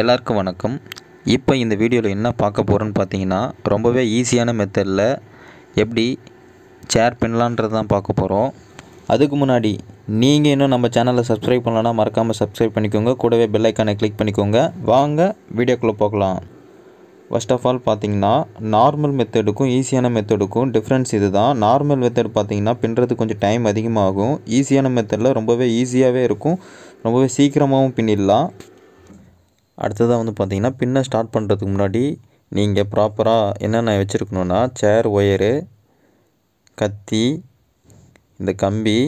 எல்லாருக்கும் வணக்கம் இப்போ இந்த வீடியோவில் என்ன பார்க்க போகிறோன்னு பார்த்தீங்கன்னா ரொம்பவே ஈஸியான மெத்தடில் எப்படி சேர் பண்ணலான்றது தான் பார்க்க போகிறோம் அதுக்கு முன்னாடி நீங்கள் இன்னும் நம்ம சேனலை சப்ஸ்கிரைப் பண்ணலன்னா மறக்காமல் சப்ஸ்கிரைப் பண்ணிக்கோங்க கூடவே பெல்லைக்கானை கிளிக் பண்ணிக்கோங்க வாங்க வீடியோக்குள்ளே பார்க்கலாம் ஃபஸ்ட் ஆஃப் ஆல் பார்த்தீங்கன்னா நார்மல் மெத்தடுக்கும் ஈஸியான மெத்தடுக்கும் டிஃப்ரென்ஸ் இது தான் நார்மல் மெத்தட் பார்த்தீங்கன்னா பின்னுறது கொஞ்சம் டைம் அதிகமாகும் ஈஸியான மெத்தடில் ரொம்பவே ஈஸியாகவே இருக்கும் ரொம்பவே சீக்கிரமாகவும் பின்னிடலாம் அடுத்ததாக வந்து பார்த்திங்கன்னா பின்ன ஸ்டார்ட் பண்ணுறதுக்கு முன்னாடி நீங்கள் ப்ராப்பராக என்னென்ன வச்சுருக்கணுன்னா சேர் ஒயரு கத்தி இந்த கம்பி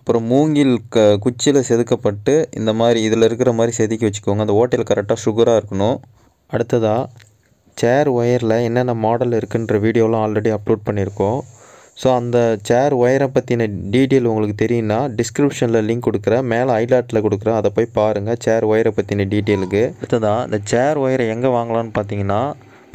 அப்புறம் மூங்கில் க குச்சியில் செதுக்கப்பட்டு இந்த மாதிரி இதில் இருக்கிற மாதிரி செதுக்கி வச்சுக்கோங்க அந்த ஓட்டையில் கரெக்டாக சுகராக இருக்கணும் அடுத்ததாக சேர் ஒயரில் என்னென்ன மாடல் இருக்குன்ற வீடியோலாம் ஆல்ரெடி அப்லோட் பண்ணியிருக்கோம் ஸோ அந்த சேர் ஒயரை பற்றின டீட்டெயில் உங்களுக்கு தெரியும்னா டிஸ்கிரிப்ஷனில் லிங்க் கொடுக்குறேன் மேலே ஐலாட்டில் கொடுக்குறேன் அதை போய் பாருங்கள் சேர் ஒயரை பற்றின டீட்டெயிலுக்கு அடுத்ததான் இந்த சேர் ஒயரை எங்கே வாங்கலாம்னு பார்த்தீங்கன்னா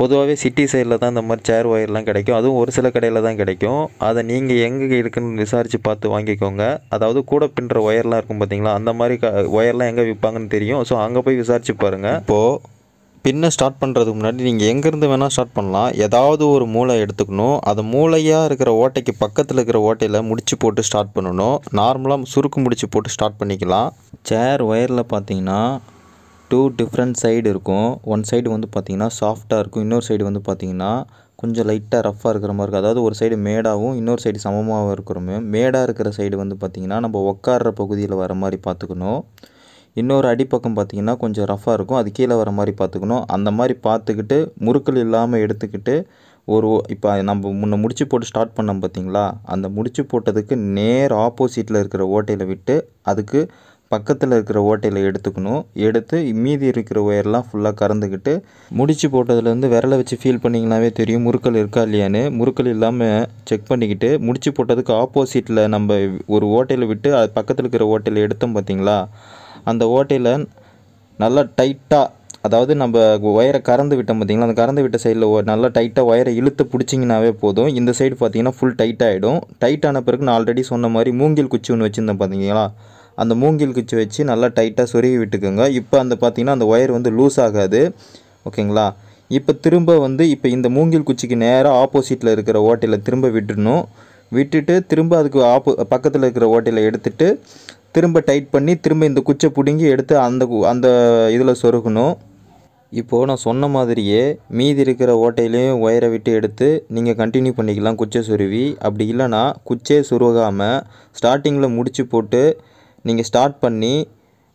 பொதுவாகவே சிட்டி சைடில் தான் இந்த மாதிரி சேர் ஒயர்லாம் கிடைக்கும் அதுவும் ஒரு சில கடையில் தான் கிடைக்கும் அதை நீங்கள் எங்கே இருக்குன்னு விசாரித்து பார்த்து வாங்கிக்கோங்க அதாவது கூட பின்னுற ஒயர்லாம் இருக்கும் பார்த்தீங்களா அந்த மாதிரி க ஒயர்லாம் எங்கே விற்பாங்கன்னு தெரியும் ஸோ அங்கே போய் விசாரித்து பாருங்கள் இப்போது பின்னை ஸ்டார்ட் பண்ணுறதுக்கு முன்னாடி நீங்கள் எங்கேருந்து வேணால் ஸ்டார்ட் பண்ணலாம் ஏதாவது ஒரு மூளை எடுத்துக்கணும் அது மூளையாக இருக்கிற ஓட்டைக்கு பக்கத்தில் இருக்கிற ஓட்டையில் முடிச்சு போட்டு ஸ்டார்ட் பண்ணணும் நார்மலாக சுருக்கு முடிச்சு போட்டு ஸ்டார்ட் பண்ணிக்கலாம் சேர் ஒயரில் பார்த்தீங்கன்னா டூ டிஃப்ரெண்ட் சைடு இருக்கும் ஒன் சைடு வந்து பார்த்திங்கன்னா சாஃப்டாக இருக்கும் இன்னொரு சைடு வந்து பார்த்திங்கன்னா கொஞ்சம் லைட்டாக ரஃப்பாக இருக்கிற மாதிரி இருக்கும் அதாவது ஒரு சைடு மேடாகவும் இன்னொரு சைடு சமமாகவும் இருக்கிறோமே மேடாக இருக்கிற சைடு வந்து பார்த்தீங்கன்னா நம்ம உட்கார்ற பகுதியில் வர மாதிரி பார்த்துக்கணும் இன்னொரு அடிப்பக்கம் பார்த்தீங்கன்னா கொஞ்சம் ரஃபாக இருக்கும் அது கீழே வர மாதிரி பார்த்துக்கணும் அந்த மாதிரி பார்த்துக்கிட்டு முறுக்கல் இல்லாமல் எடுத்துக்கிட்டு ஒரு இப்போ நம்ம முன்ன முடிச்சு போட்டு ஸ்டார்ட் பண்ணோம் பார்த்தீங்களா அந்த முடிச்சு போட்டதுக்கு நேர் ஆப்போசிட்டில் இருக்கிற ஓட்டையில் விட்டு அதுக்கு பக்கத்தில் இருக்கிற ஓட்டையில் எடுத்துக்கணும் எடுத்து மீதி இருக்கிற ஒயர்லாம் ஃபுல்லாக கறந்துக்கிட்டு முடிச்சு போட்டதுலேருந்து விரலை வச்சு ஃபீல் பண்ணிங்கனாவே தெரியும் முறுக்கல் இருக்கா இல்லையான்னு முறுக்கல் இல்லாமல் செக் பண்ணிக்கிட்டு முடிச்சு போட்டதுக்கு ஆப்போசிட்டில் நம்ம ஒரு ஓட்டையில் விட்டு அது பக்கத்தில் இருக்கிற ஓட்டையில் எடுத்தோம் பார்த்தீங்களா அந்த ஓட்டையில் நல்லா டைட்டாக அதாவது நம்ம ஒயரை கறந்து விட்டோம் பார்த்திங்களா அந்த கறந்து விட்ட சைடில் நல்லா டைட்டாக ஒயரை இழுத்து பிடிச்சிங்கனாவே போதும் இந்த சைடு பார்த்திங்கன்னா ஃபுல் டைட்டாகிடும் ஆகிடும் டைட்டான பிறகு நான் ஆல்ரெடி சொன்ன மாதிரி மூங்கில் குச்சி ஒன்று வச்சுருந்தேன் பார்த்தீங்களா அந்த மூங்கில் குச்சி வச்சு நல்லா டைட்டாக சொருகி விட்டுக்கோங்க இப்போ அந்த பார்த்திங்கன்னா அந்த ஒயர் வந்து லூஸ் ஆகாது ஓகேங்களா இப்போ திரும்ப வந்து இப்போ இந்த மூங்கில் குச்சிக்கு நேராக ஆப்போசிட்டில் இருக்கிற ஓட்டையில் திரும்ப விட்டுடணும் விட்டுட்டு திரும்ப அதுக்கு ஆப்போ பக்கத்தில் இருக்கிற ஓட்டையில் எடுத்துகிட்டு திரும்ப டைட் பண்ணி திரும்ப இந்த குச்சை பிடுங்கி எடுத்து அந்த அந்த இதில் சொருகணும் இப்போது நான் சொன்ன மாதிரியே மீதி இருக்கிற ஓட்டையிலையும் ஒயரை விட்டு எடுத்து நீங்கள் கண்டினியூ பண்ணிக்கலாம் குச்சை சொருவி அப்படி இல்லைனா குச்சே சுருகாமல் ஸ்டார்டிங்கில் முடிச்சு போட்டு நீங்கள் ஸ்டார்ட் பண்ணி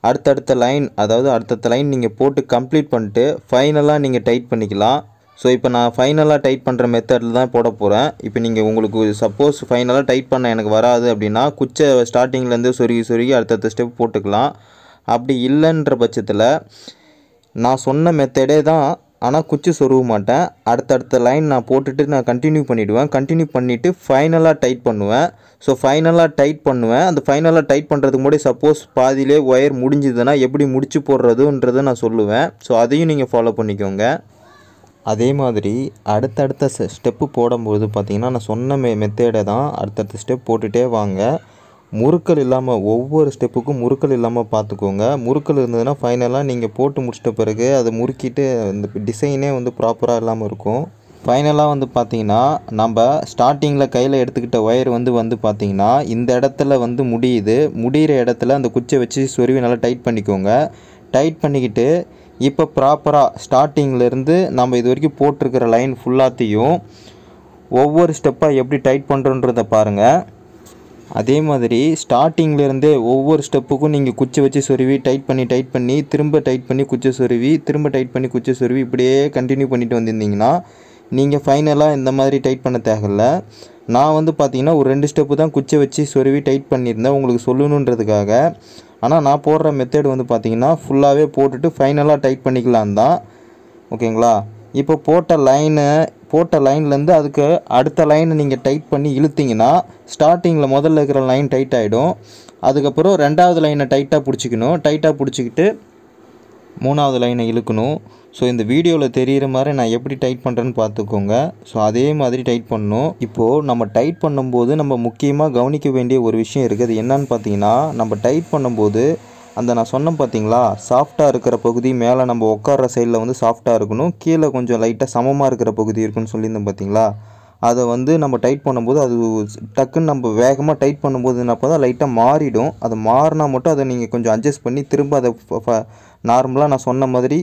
அடுத்தடுத்த லைன் அதாவது அடுத்தடுத்த லைன் நீங்கள் போட்டு கம்ப்ளீட் பண்ணிட்டு ஃபைனலாக நீங்கள் டைட் பண்ணிக்கலாம் ஸோ இப்போ நான் ஃபைனலாக டைட் பண்ணுற மெத்தடில் தான் போட போகிறேன் இப்போ நீங்கள் உங்களுக்கு சப்போஸ் ஃபைனலாக டைட் பண்ண எனக்கு வராது அப்படின்னா குச்சை ஸ்டார்டிங்லேருந்து சொருகி சொருகி அடுத்தடுத்த ஸ்டெப் போட்டுக்கலாம் அப்படி இல்லைன்ற பட்சத்தில் நான் சொன்ன மெத்தடே தான் ஆனால் குச்சி சொருக மாட்டேன் அடுத்தடுத்த லைன் நான் போட்டுட்டு நான் கண்டினியூ பண்ணிவிடுவேன் கண்டினியூ பண்ணிவிட்டு ஃபைனலாக டைட் பண்ணுவேன் ஸோ ஃபைனலாக டைட் பண்ணுவேன் அந்த ஃபைனலாக டைட் பண்ணுறதுக்கு முன்னாடி சப்போஸ் பாதியிலே ஒயர் முடிஞ்சதுன்னா எப்படி முடிச்சு போடுறதுன்றதை நான் சொல்லுவேன் ஸோ அதையும் நீங்கள் ஃபாலோ பண்ணிக்கோங்க அதே மாதிரி அடுத்தடுத்த ஸ்டெப்பு போடும்போது பார்த்திங்கன்னா நான் சொன்ன மெ மெத்தேடை தான் அடுத்தடுத்த ஸ்டெப் போட்டுகிட்டே வாங்க முறுக்கல் இல்லாமல் ஒவ்வொரு ஸ்டெப்புக்கும் முறுக்கல் இல்லாமல் பார்த்துக்கோங்க முறுக்கல் இருந்ததுன்னா ஃபைனலாக நீங்கள் போட்டு முடிச்சிட்ட பிறகு அதை முறுக்கிட்டு இந்த டிசைனே வந்து ப்ராப்பராக இல்லாமல் இருக்கும் ஃபைனலாக வந்து பார்த்திங்கன்னா நம்ம ஸ்டார்டிங்கில் கையில் எடுத்துக்கிட்ட ஒயர் வந்து வந்து பார்த்திங்கன்னா இந்த இடத்துல வந்து முடியுது முடிகிற இடத்துல அந்த குச்சை வச்சு சொருவி நல்லா டைட் பண்ணிக்கோங்க டைட் பண்ணிக்கிட்டு இப்போ ப்ராப்பராக ஸ்டார்டிங்கிலேருந்து நம்ம இது வரைக்கும் போட்டிருக்கிற லைன் ஃபுல்லாத்தையும் ஒவ்வொரு ஸ்டெப்பாக எப்படி டைட் பண்ணுறோன்றத பாருங்கள் அதே மாதிரி ஸ்டார்டிங்லேருந்தே ஒவ்வொரு ஸ்டெப்புக்கும் நீங்கள் குச்சி வச்சு சொருவி டைட் பண்ணி டைட் பண்ணி திரும்ப டைட் பண்ணி குச்சி சொருவி திரும்ப டைட் பண்ணி குச்சி சொருவி இப்படியே கண்டினியூ பண்ணிட்டு வந்திருந்தீங்கன்னா நீங்கள் ஃபைனலாக இந்த மாதிரி டைட் பண்ண தேவையில்லை நான் வந்து பார்த்தீங்கன்னா ஒரு ரெண்டு ஸ்டெப்பு தான் குச்சை வச்சு சொருவி டைட் பண்ணியிருந்தேன் உங்களுக்கு சொல்லணுன்றதுக்காக ஆனால் நான் போடுற மெத்தேடு வந்து பார்த்திங்கன்னா ஃபுல்லாகவே போட்டுட்டு ஃபைனலாக டைட் பண்ணிக்கலாம் தான் ஓகேங்களா இப்போ போட்ட லைனு போட்ட லைன்லேருந்து அதுக்கு அடுத்த லைனை நீங்கள் டைட் பண்ணி இழுத்திங்கன்னா ஸ்டார்டிங்கில் முதல்ல இருக்கிற லைன் டைட் ஆகிடும் அதுக்கப்புறம் ரெண்டாவது லைனை டைட்டாக பிடிச்சிக்கணும் டைட்டாக பிடிச்சிக்கிட்டு மூணாவது லைனை இழுக்கணும் ஸோ இந்த வீடியோவில் தெரிகிற மாதிரி நான் எப்படி டைட் பண்ணுறேன்னு பார்த்துக்கோங்க ஸோ அதே மாதிரி டைட் பண்ணணும் இப்போது நம்ம டைட் பண்ணும்போது நம்ம முக்கியமாக கவனிக்க வேண்டிய ஒரு விஷயம் இருக்குது அது என்னன்னு பார்த்தீங்கன்னா நம்ம டைட் பண்ணும்போது அந்த நான் சொன்னேன் பார்த்தீங்களா சாஃப்டாக இருக்கிற பகுதி மேலே நம்ம உட்கார்ற சைடில் வந்து சாஃப்டாக இருக்கணும் கீழே கொஞ்சம் லைட்டாக சமமாக இருக்கிற பகுதி இருக்குன்னு சொல்லியிருந்தோம் பார்த்தீங்களா அதை வந்து நம்ம டைட் பண்ணும்போது அது டக்குன்னு நம்ம வேகமாக டைட் பண்ணும்போது என்னப்போ தான் லைட்டாக மாறிடும் அது மாறினா மட்டும் அதை நீங்கள் கொஞ்சம் அட்ஜஸ்ட் பண்ணி திரும்ப அதை நார்மலாக நான் சொன்ன மாதிரி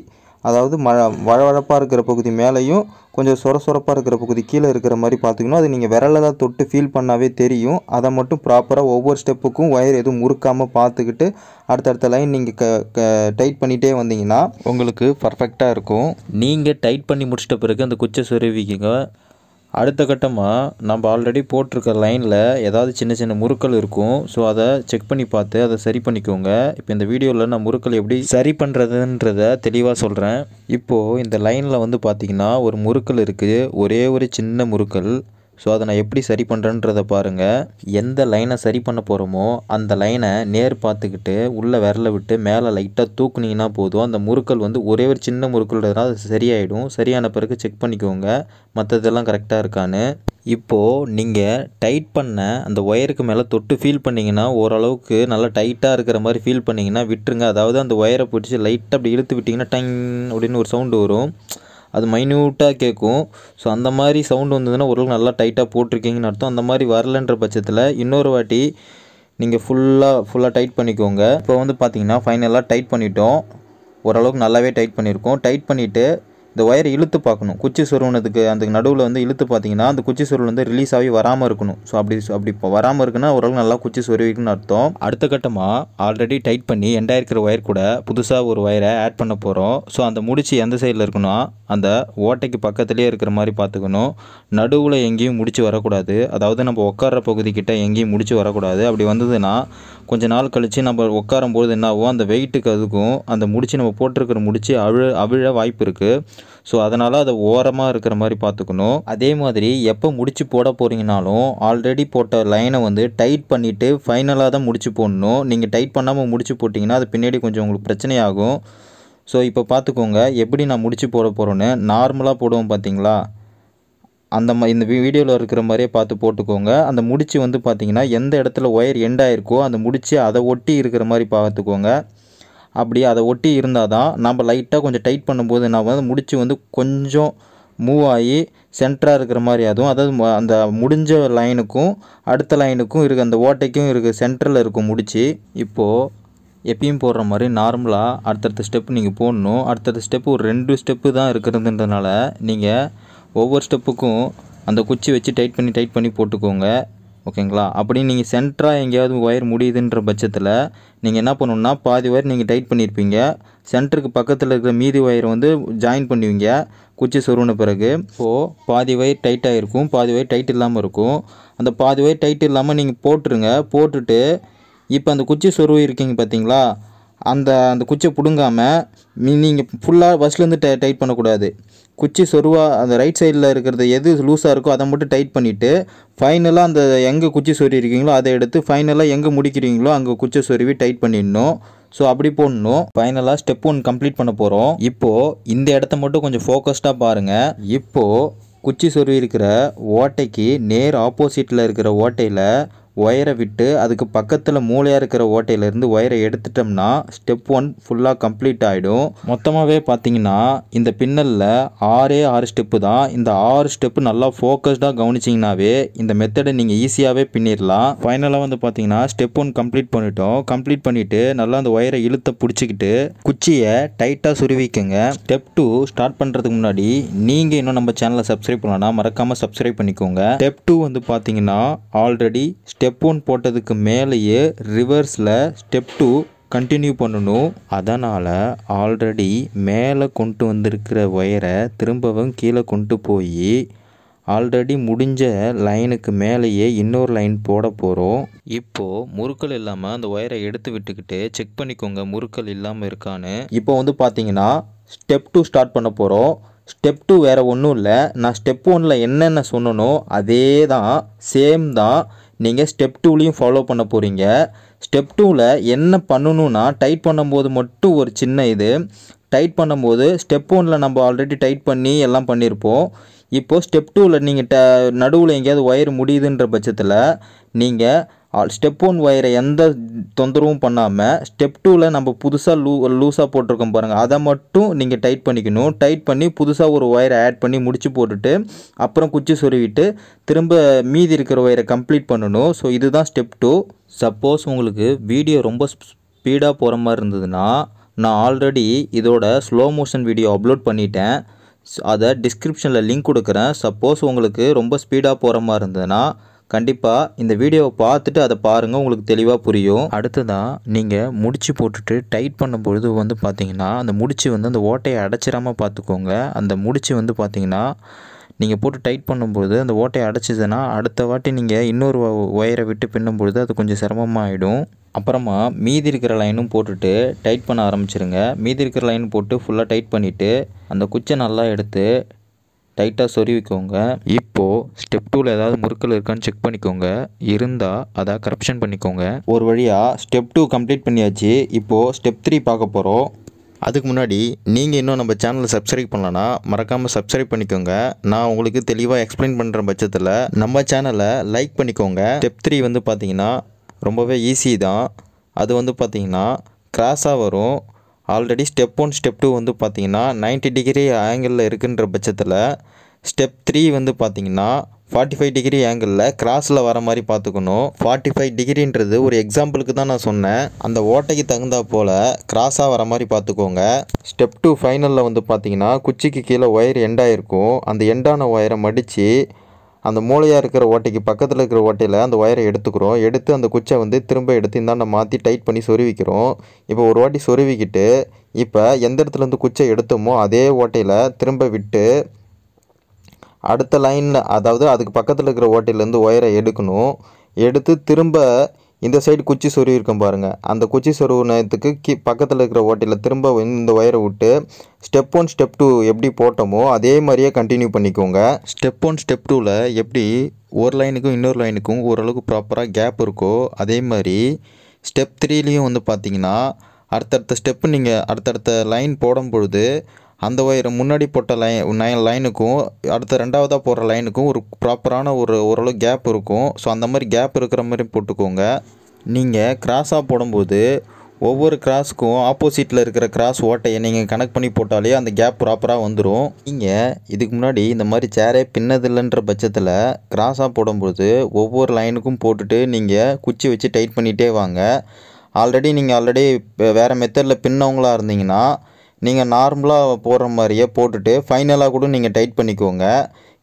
அதாவது மழை வழவழப்பாக இருக்கிற பகுதி மேலேயும் கொஞ்சம் சொர சொரப்பாக இருக்கிற பகுதி கீழே இருக்கிற மாதிரி பார்த்துக்கணும் அது நீங்கள் விரலில் தான் தொட்டு ஃபீல் பண்ணாவே தெரியும் அதை மட்டும் ப்ராப்பராக ஒவ்வொரு ஸ்டெப்புக்கும் ஒயர் எதுவும் முறுக்காமல் பார்த்துக்கிட்டு அடுத்தடுத்த லைன் நீங்கள் க க டைட் பண்ணிகிட்டே வந்தீங்கன்னா உங்களுக்கு பர்ஃபெக்டாக இருக்கும் நீங்கள் டைட் பண்ணி முடிச்சிட்ட பிறகு அந்த குச்சை சுருவிக்கிங்க அடுத்த கட்டமாக நம்ம ஆல்ரெடி போட்டிருக்க லைனில் ஏதாவது சின்ன சின்ன முறுக்கள் இருக்கும் ஸோ அதை செக் பண்ணி பார்த்து அதை சரி பண்ணிக்கோங்க இப்போ இந்த வீடியோவில் நான் முறுக்கள் எப்படி சரி பண்ணுறதுன்றத தெளிவாக சொல்கிறேன் இப்போது இந்த லைனில் வந்து பார்த்திங்கன்னா ஒரு முறுக்கள் இருக்குது ஒரே ஒரு சின்ன முறுக்கள் ஸோ அதை நான் எப்படி சரி பண்ணுறேன்றதை பாருங்கள் எந்த லைனை சரி பண்ண போகிறோமோ அந்த லைனை நேர் பார்த்துக்கிட்டு உள்ளே விரல விட்டு மேலே லைட்டாக தூக்குனிங்கன்னா போதும் அந்த முறுக்கல் வந்து ஒரே ஒரு சின்ன முறுக்கல்ன்றதுனால அது சரியாயிடும் சரியான பிறகு செக் பண்ணிக்கோங்க மற்றதெல்லாம் கரெக்டாக இருக்கான்னு இப்போது நீங்கள் டைட் பண்ண அந்த ஒயருக்கு மேலே தொட்டு ஃபீல் பண்ணிங்கன்னா ஓரளவுக்கு நல்லா டைட்டாக இருக்கிற மாதிரி ஃபீல் பண்ணிங்கன்னா விட்டுருங்க அதாவது அந்த ஒயரை பிடிச்சி லைட்டாக அப்படி இழுத்து விட்டிங்கன்னா டங் அப்படின்னு ஒரு சவுண்டு வரும் அது மைன்யூட்டாக கேட்கும் ஸோ அந்த மாதிரி சவுண்டு வந்ததுன்னா ஓரளவுக்கு நல்லா டைட்டாக போட்டிருக்கீங்கன்னு அர்த்தம் அந்த மாதிரி வரலன்ற பட்சத்தில் இன்னொரு வாட்டி நீங்கள் ஃபுல்லாக ஃபுல்லாக டைட் பண்ணிக்கோங்க இப்போ வந்து பார்த்தீங்கன்னா ஃபைனலாக டைட் பண்ணிட்டோம் ஓரளவுக்கு நல்லாவே டைட் பண்ணியிருக்கோம் டைட் பண்ணிவிட்டு இந்த ஒயரை இழுத்து பார்க்கணும் குச்சி சொருவனதுக்கு அந்த நடுவில் வந்து இழுத்து பார்த்தீங்கன்னா அந்த குச்சி சொருவல் வந்து ரிலீஸ் ஆகி வராமல் இருக்கணும் ஸோ அப்படி அப்படி வராமல் இருக்குன்னா ஓரளவு நல்லா குச்சி சொருவிக்குன்னு அர்த்தம் அடுத்த கட்டமாக ஆல்ரெடி டைட் பண்ணி எண்டாக இருக்கிற ஒயர் கூட புதுசாக ஒரு ஒயரை ஆட் பண்ண போகிறோம் ஸோ அந்த முடிச்சு எந்த சைடில் இருக்குன்னா அந்த ஓட்டைக்கு பக்கத்துலேயே இருக்கிற மாதிரி பார்த்துக்கணும் நடுவில் எங்கேயும் முடிச்சு வரக்கூடாது அதாவது நம்ம உட்கார்ற பகுதிக்கிட்ட எங்கேயும் முடிச்சு வரக்கூடாது அப்படி வந்ததுன்னா கொஞ்சம் நாள் கழித்து நம்ம உட்காரும்போது ஆகும் அந்த வெயிட்டுக்கு அதுக்கும் அந்த முடிச்சு நம்ம போட்டிருக்கிற முடிச்சு அவிழ அவிழ வாய்ப்பு இருக்குது ஸோ அதனால் அதை ஓரமாக இருக்கிற மாதிரி பார்த்துக்கணும் அதே மாதிரி எப்போ முடிச்சு போட போகிறீங்கனாலும் ஆல்ரெடி போட்ட லைனை வந்து டைட் பண்ணிவிட்டு ஃபைனலாக தான் முடிச்சு போடணும் நீங்கள் டைட் பண்ணாமல் முடிச்சு போட்டிங்கன்னா அது பின்னாடி கொஞ்சம் உங்களுக்கு பிரச்சனையாகும் ஸோ இப்போ பார்த்துக்கோங்க எப்படி நான் முடிச்சு போட போகிறோன்னு நார்மலாக போடுவோம் பார்த்தீங்களா அந்த இந்த வீடியோவில் இருக்கிற மாதிரியே பார்த்து போட்டுக்கோங்க அந்த முடிச்சு வந்து பார்த்திங்கன்னா எந்த இடத்துல ஒயர் எண்ட் ஆகிருக்கோ அந்த முடிச்சு அதை ஒட்டி இருக்கிற மாதிரி பார்த்துக்கோங்க அப்படி அதை ஒட்டி இருந்தால் தான் நம்ம லைட்டாக கொஞ்சம் டைட் பண்ணும்போது நான் வந்து முடிச்சு வந்து கொஞ்சம் மூவ் ஆகி சென்டராக இருக்கிற மாதிரி அதுவும் அதாவது அந்த முடிஞ்ச லைனுக்கும் அடுத்த லைனுக்கும் இருக்குது அந்த ஓட்டைக்கும் இருக்குது சென்டரில் இருக்கும் முடிச்சு இப்போது எப்பயும் போடுற மாதிரி நார்மலாக அடுத்தடுத்த ஸ்டெப்பு நீங்கள் போடணும் அடுத்தடுத்த ஸ்டெப்பு ஒரு ரெண்டு ஸ்டெப்பு தான் இருக்கிறதுன்றதுனால நீங்கள் ஒவ்வொரு ஸ்டெப்புக்கும் அந்த குச்சி வச்சு டைட் பண்ணி டைட் பண்ணி போட்டுக்கோங்க ஓகேங்களா அப்படி நீங்கள் சென்டராக எங்கேயாவது ஒயர் முடியுதுன்ற பட்சத்தில் நீங்கள் என்ன பண்ணணுன்னா பாதி ஒயர் நீங்கள் டைட் பண்ணியிருப்பீங்க சென்டருக்கு பக்கத்தில் இருக்கிற மீதி ஒயர் வந்து ஜாயின் பண்ணுவீங்க குச்சி சொருவின பிறகு இப்போது பாதி ஒயர் டைட்டாக இருக்கும் பாதி ஒயர் டைட் இல்லாமல் இருக்கும் அந்த பாதி ஒயர் டைட் இல்லாமல் நீங்கள் போட்டுருங்க போட்டுட்டு இப்போ அந்த குச்சி சொருவு இருக்கீங்க பார்த்தீங்களா அந்த அந்த குச்சியை பிடுங்காமல் நீங்கள் ஃபுல்லாக ஃபஸ்ட்லேருந்து டை டைட் பண்ணக்கூடாது குச்சி சொருவாக அந்த ரைட் சைடில் இருக்கிறது எது லூஸாக இருக்கோ அதை மட்டும் டைட் பண்ணிவிட்டு ஃபைனலாக அந்த எங்கே குச்சி சொருவிருக்கீங்களோ அதை எடுத்து ஃபைனலாக எங்கே முடிக்கிறீங்களோ அங்கே குச்சி சொருவி டைட் பண்ணிடணும் ஸோ அப்படி போடணும் ஃபைனலாக ஸ்டெப் ஒன் கம்ப்ளீட் பண்ண போகிறோம் இப்போது இந்த இடத்த மட்டும் கொஞ்சம் ஃபோக்கஸ்டாக பாருங்கள் இப்போது குச்சி சொருவி இருக்கிற ஓட்டைக்கு நேர் ஆப்போசிட்டில் இருக்கிற ஓட்டையில் ஒயரை விட்டு அதுக்கு பக்கத்தில் மூளையாக இருக்கிற ஓட்டையிலேருந்து ஒயரை எடுத்துட்டோம்னா ஸ்டெப் ஒன் ஃபுல்லாக கம்ப்ளீட் ஆகிடும் மொத்தமாகவே பார்த்தீங்கன்னா இந்த பின்னலில் ஆறே ஆறு ஸ்டெப்பு தான் இந்த ஆறு ஸ்டெப்பு நல்லா ஃபோக்கஸ்டாக கவனிச்சிங்கனாவே இந்த மெத்தடை நீங்கள் ஈஸியாகவே பின்னிடலாம் ஃபைனலாக வந்து பார்த்தீங்கன்னா ஸ்டெப் ஒன் கம்ப்ளீட் பண்ணிட்டோம் கம்ப்ளீட் பண்ணிவிட்டு நல்லா அந்த ஒயரை இழுத்த பிடிச்சிக்கிட்டு குச்சியை டைட்டாக சுருவிக்கங்க ஸ்டெப் டூ ஸ்டார்ட் பண்ணுறதுக்கு முன்னாடி நீங்கள் இன்னும் நம்ம சேனலை சப்ஸ்கிரைப் பண்ணலாம் மறக்காமல் சப்ஸ்கிரைப் பண்ணிக்கோங்க ஸ்டெப் டூ வந்து பார்த்தீங்கன்னா ஆல்ரெடி ஸ்டெப் ஒன் போட்டதுக்கு மேலேயே ரிவர்ஸில் ஸ்டெப் டூ கண்டினியூ பண்ணணும் அதனால் ஆல்ரெடி மேலே கொண்டு வந்திருக்கிற ஒயரை திரும்பவும் கீழே கொண்டு போய் ஆல்ரெடி முடிஞ்ச லைனுக்கு மேலேயே இன்னொரு லைன் போட போகிறோம் இப்போது முறுக்கல் இல்லாமல் அந்த ஒயரை எடுத்து விட்டுக்கிட்டு செக் பண்ணிக்கோங்க முறுக்கல் இல்லாமல் இருக்கான்னு இப்போ வந்து பார்த்தீங்கன்னா ஸ்டெப் டூ ஸ்டார்ட் பண்ண போகிறோம் ஸ்டெப் டூ வேறு ஒன்றும் இல்லை நான் ஸ்டெப் ஒன்னில் என்னென்ன சொன்னனோ அதே தான் சேம் தான் நீங்கள் ஸ்டெப் டூலையும் ஃபாலோ பண்ண போகிறீங்க ஸ்டெப் டூவில் என்ன பண்ணணும்னா டைட் பண்ணும்போது மட்டும் ஒரு சின்ன இது டைட் பண்ணும்போது ஸ்டெப் ஒனில் நம்ம ஆல்ரெடி டைட் பண்ணி எல்லாம் பண்ணியிருப்போம் இப்போது ஸ்டெப் டூவில் நீங்கள் ட நடுவில் எங்கேயாவது ஒயர் முடியுதுன்ற பட்சத்தில் நீங்கள் ஸ்டெப் ஒன் ஒயரை எந்த தொந்தரவும் பண்ணாமல் ஸ்டெப் டூவில் நம்ம புதுசாக லூ லூஸாக போட்டிருக்கோம் பாருங்கள் அதை மட்டும் நீங்கள் டைட் பண்ணிக்கணும் டைட் பண்ணி புதுசாக ஒரு ஒயரை ஆட் பண்ணி முடிச்சு போட்டுட்டு அப்புறம் குச்சி சொருவிட்டு திரும்ப மீதி இருக்கிற ஒயரை கம்ப்ளீட் பண்ணணும் ஸோ இதுதான் ஸ்டெப் டூ சப்போஸ் உங்களுக்கு வீடியோ ரொம்ப ஸ்பீடாக போகிற மாதிரி இருந்ததுன்னா நான் ஆல்ரெடி இதோட ஸ்லோ மோஷன் வீடியோ அப்லோட் பண்ணிட்டேன் அதை டிஸ்கிரிப்ஷனில் லிங்க் கொடுக்குறேன் சப்போஸ் உங்களுக்கு ரொம்ப ஸ்பீடாக போகிற மாதிரி இருந்ததுன்னா கண்டிப்பாக இந்த வீடியோவை பார்த்துட்டு அதை பாருங்கள் உங்களுக்கு தெளிவாக புரியும் அடுத்ததாக நீங்கள் முடிச்சு போட்டுட்டு டைட் பண்ணும்பொழுது வந்து பார்த்தீங்கன்னா அந்த முடிச்சு வந்து அந்த ஓட்டையை அடைச்சிடாமல் பார்த்துக்கோங்க அந்த முடிச்சு வந்து பார்த்தீங்கன்னா நீங்கள் போட்டு டைட் பண்ணும்போது அந்த ஓட்டையை அடைச்சிதுன்னா அடுத்த வாட்டி நீங்கள் இன்னொரு ஒயரை விட்டு பின்னும்பொழுது அது கொஞ்சம் சிரமமாக ஆகிடும் அப்புறமா மீதி இருக்கிற லைனும் போட்டுட்டு டைட் பண்ண ஆரம்பிச்சிருங்க மீதி இருக்கிற லைன் போட்டு ஃபுல்லாக டைட் பண்ணிவிட்டு அந்த குச்சை நல்லா எடுத்து டைட்டாக சொருவிக்கோங்க இப்போது ஸ்டெப் டூவில் ஏதாவது முறுக்கல் இருக்கான்னு செக் பண்ணிக்கோங்க இருந்தால் அதை கரப்ஷன் பண்ணிக்கோங்க ஒரு வழியாக ஸ்டெப் டூ கம்ப்ளீட் பண்ணியாச்சு இப்போது ஸ்டெப் த்ரீ பார்க்க போகிறோம் அதுக்கு முன்னாடி நீங்கள் இன்னும் நம்ம சேனலை சப்ஸ்கிரைப் பண்ணலன்னா மறக்காமல் சப்ஸ்கிரைப் பண்ணிக்கோங்க நான் உங்களுக்கு தெளிவாக எக்ஸ்பிளைன் பண்ணுற பட்சத்தில் நம்ம சேனலை லைக் பண்ணிக்கோங்க ஸ்டெப் த்ரீ வந்து பார்த்தீங்கன்னா ரொம்பவே ஈஸி தான் அது வந்து பார்த்தீங்கன்னா கிராஸாக வரும் already step one step two வந்து பார்த்திங்கன்னா நைன்ட்டி டிகிரி ஆங்கிளில் இருக்குன்ற பட்சத்தில் ஸ்டெப் த்ரீ வந்து பார்த்திங்கன்னா ஃபார்ட்டி ஃபைவ் டிகிரி ஆங்கிளில் கிராஸில் வர மாதிரி பார்த்துக்கணும் ஃபார்ட்டி ஃபைவ் டிகிரின்றது ஒரு எக்ஸாம்பிளுக்கு தான் நான் சொன்னேன் அந்த ஓட்டைக்கு தகுந்தா போல் கிராஸாக வர மாதிரி பார்த்துக்கோங்க ஸ்டெப் டூ ஃபைனலில் வந்து பார்த்திங்கன்னா குச்சிக்கு கீழே ஒயர் எண்டாக இருக்கும் அந்த எண்டான ஒயரை மடித்து அந்த மூளையாக இருக்கிற ஓட்டைக்கு பக்கத்தில் இருக்கிற ஓட்டையில் அந்த ஒயரை எடுத்துக்கிறோம் எடுத்து அந்த குச்சை வந்து திரும்ப எடுத்து இந்தாண்ட மாற்றி டைட் பண்ணி சொருவிக்கிறோம் இப்போ ஒரு வாட்டி சொருவிக்கிட்டு இப்போ எந்த இடத்துலேருந்து குச்சை எடுத்தோமோ அதே ஓட்டையில் திரும்ப விட்டு அடுத்த லைனில் அதாவது அதுக்கு பக்கத்தில் இருக்கிற ஓட்டையிலேருந்து ஒயரை எடுக்கணும் எடுத்து திரும்ப இந்த சைடு குச்சி சொருவி இருக்கும் பாருங்கள் அந்த குச்சி சொருவு நேரத்துக்கு கீ பக்கத்தில் இருக்கிற ஓட்டையில் திரும்ப இந்த ஒயரை விட்டு ஸ்டெப் ஒன் ஸ்டெப் டூ எப்படி போட்டோமோ அதே மாதிரியே கண்டினியூ பண்ணிக்கோங்க ஸ்டெப் ஒன் ஸ்டெப் டூவில் எப்படி ஒரு லைனுக்கும் இன்னொரு லைனுக்கும் ஓரளவுக்கு ப்ராப்பராக கேப் இருக்கோ அதே மாதிரி ஸ்டெப் த்ரீலேயும் வந்து பார்த்தீங்கன்னா அடுத்தடுத்த ஸ்டெப்பு நீங்கள் அடுத்தடுத்த லைன் போடும் பொழுது அந்த ஒயர் முன்னாடி போட்ட லைன் நைன் லைனுக்கும் அடுத்த ரெண்டாவதாக போடுற லைனுக்கும் ஒரு ப்ராப்பரான ஒரு ஓரளவு கேப் இருக்கும் ஸோ அந்த மாதிரி கேப் இருக்கிற மாதிரி போட்டுக்கோங்க நீங்கள் கிராஸாக போடும்போது ஒவ்வொரு கிராஸ்க்கும் ஆப்போசிட்டில் இருக்கிற கிராஸ் ஓட்டையை நீங்கள் கனெக்ட் பண்ணி போட்டாலே அந்த கேப் ப்ராப்பராக வந்துடும் நீங்கள் இதுக்கு முன்னாடி இந்த மாதிரி சேரே பின்னதில்லைன்ற பட்சத்தில் கிராஸாக போடும்போது ஒவ்வொரு லைனுக்கும் போட்டுட்டு நீங்கள் குச்சி வச்சு டைட் பண்ணிகிட்டே வாங்க ஆல்ரெடி நீங்கள் ஆல்ரெடி வேறு மெத்தடில் பின்னவங்களாக இருந்தீங்கன்னா நீங்கள் நார்மலாக போடுற மாதிரியே போட்டுட்டு ஃபைனலாக கூட நீங்கள் டைட் பண்ணிக்கோங்க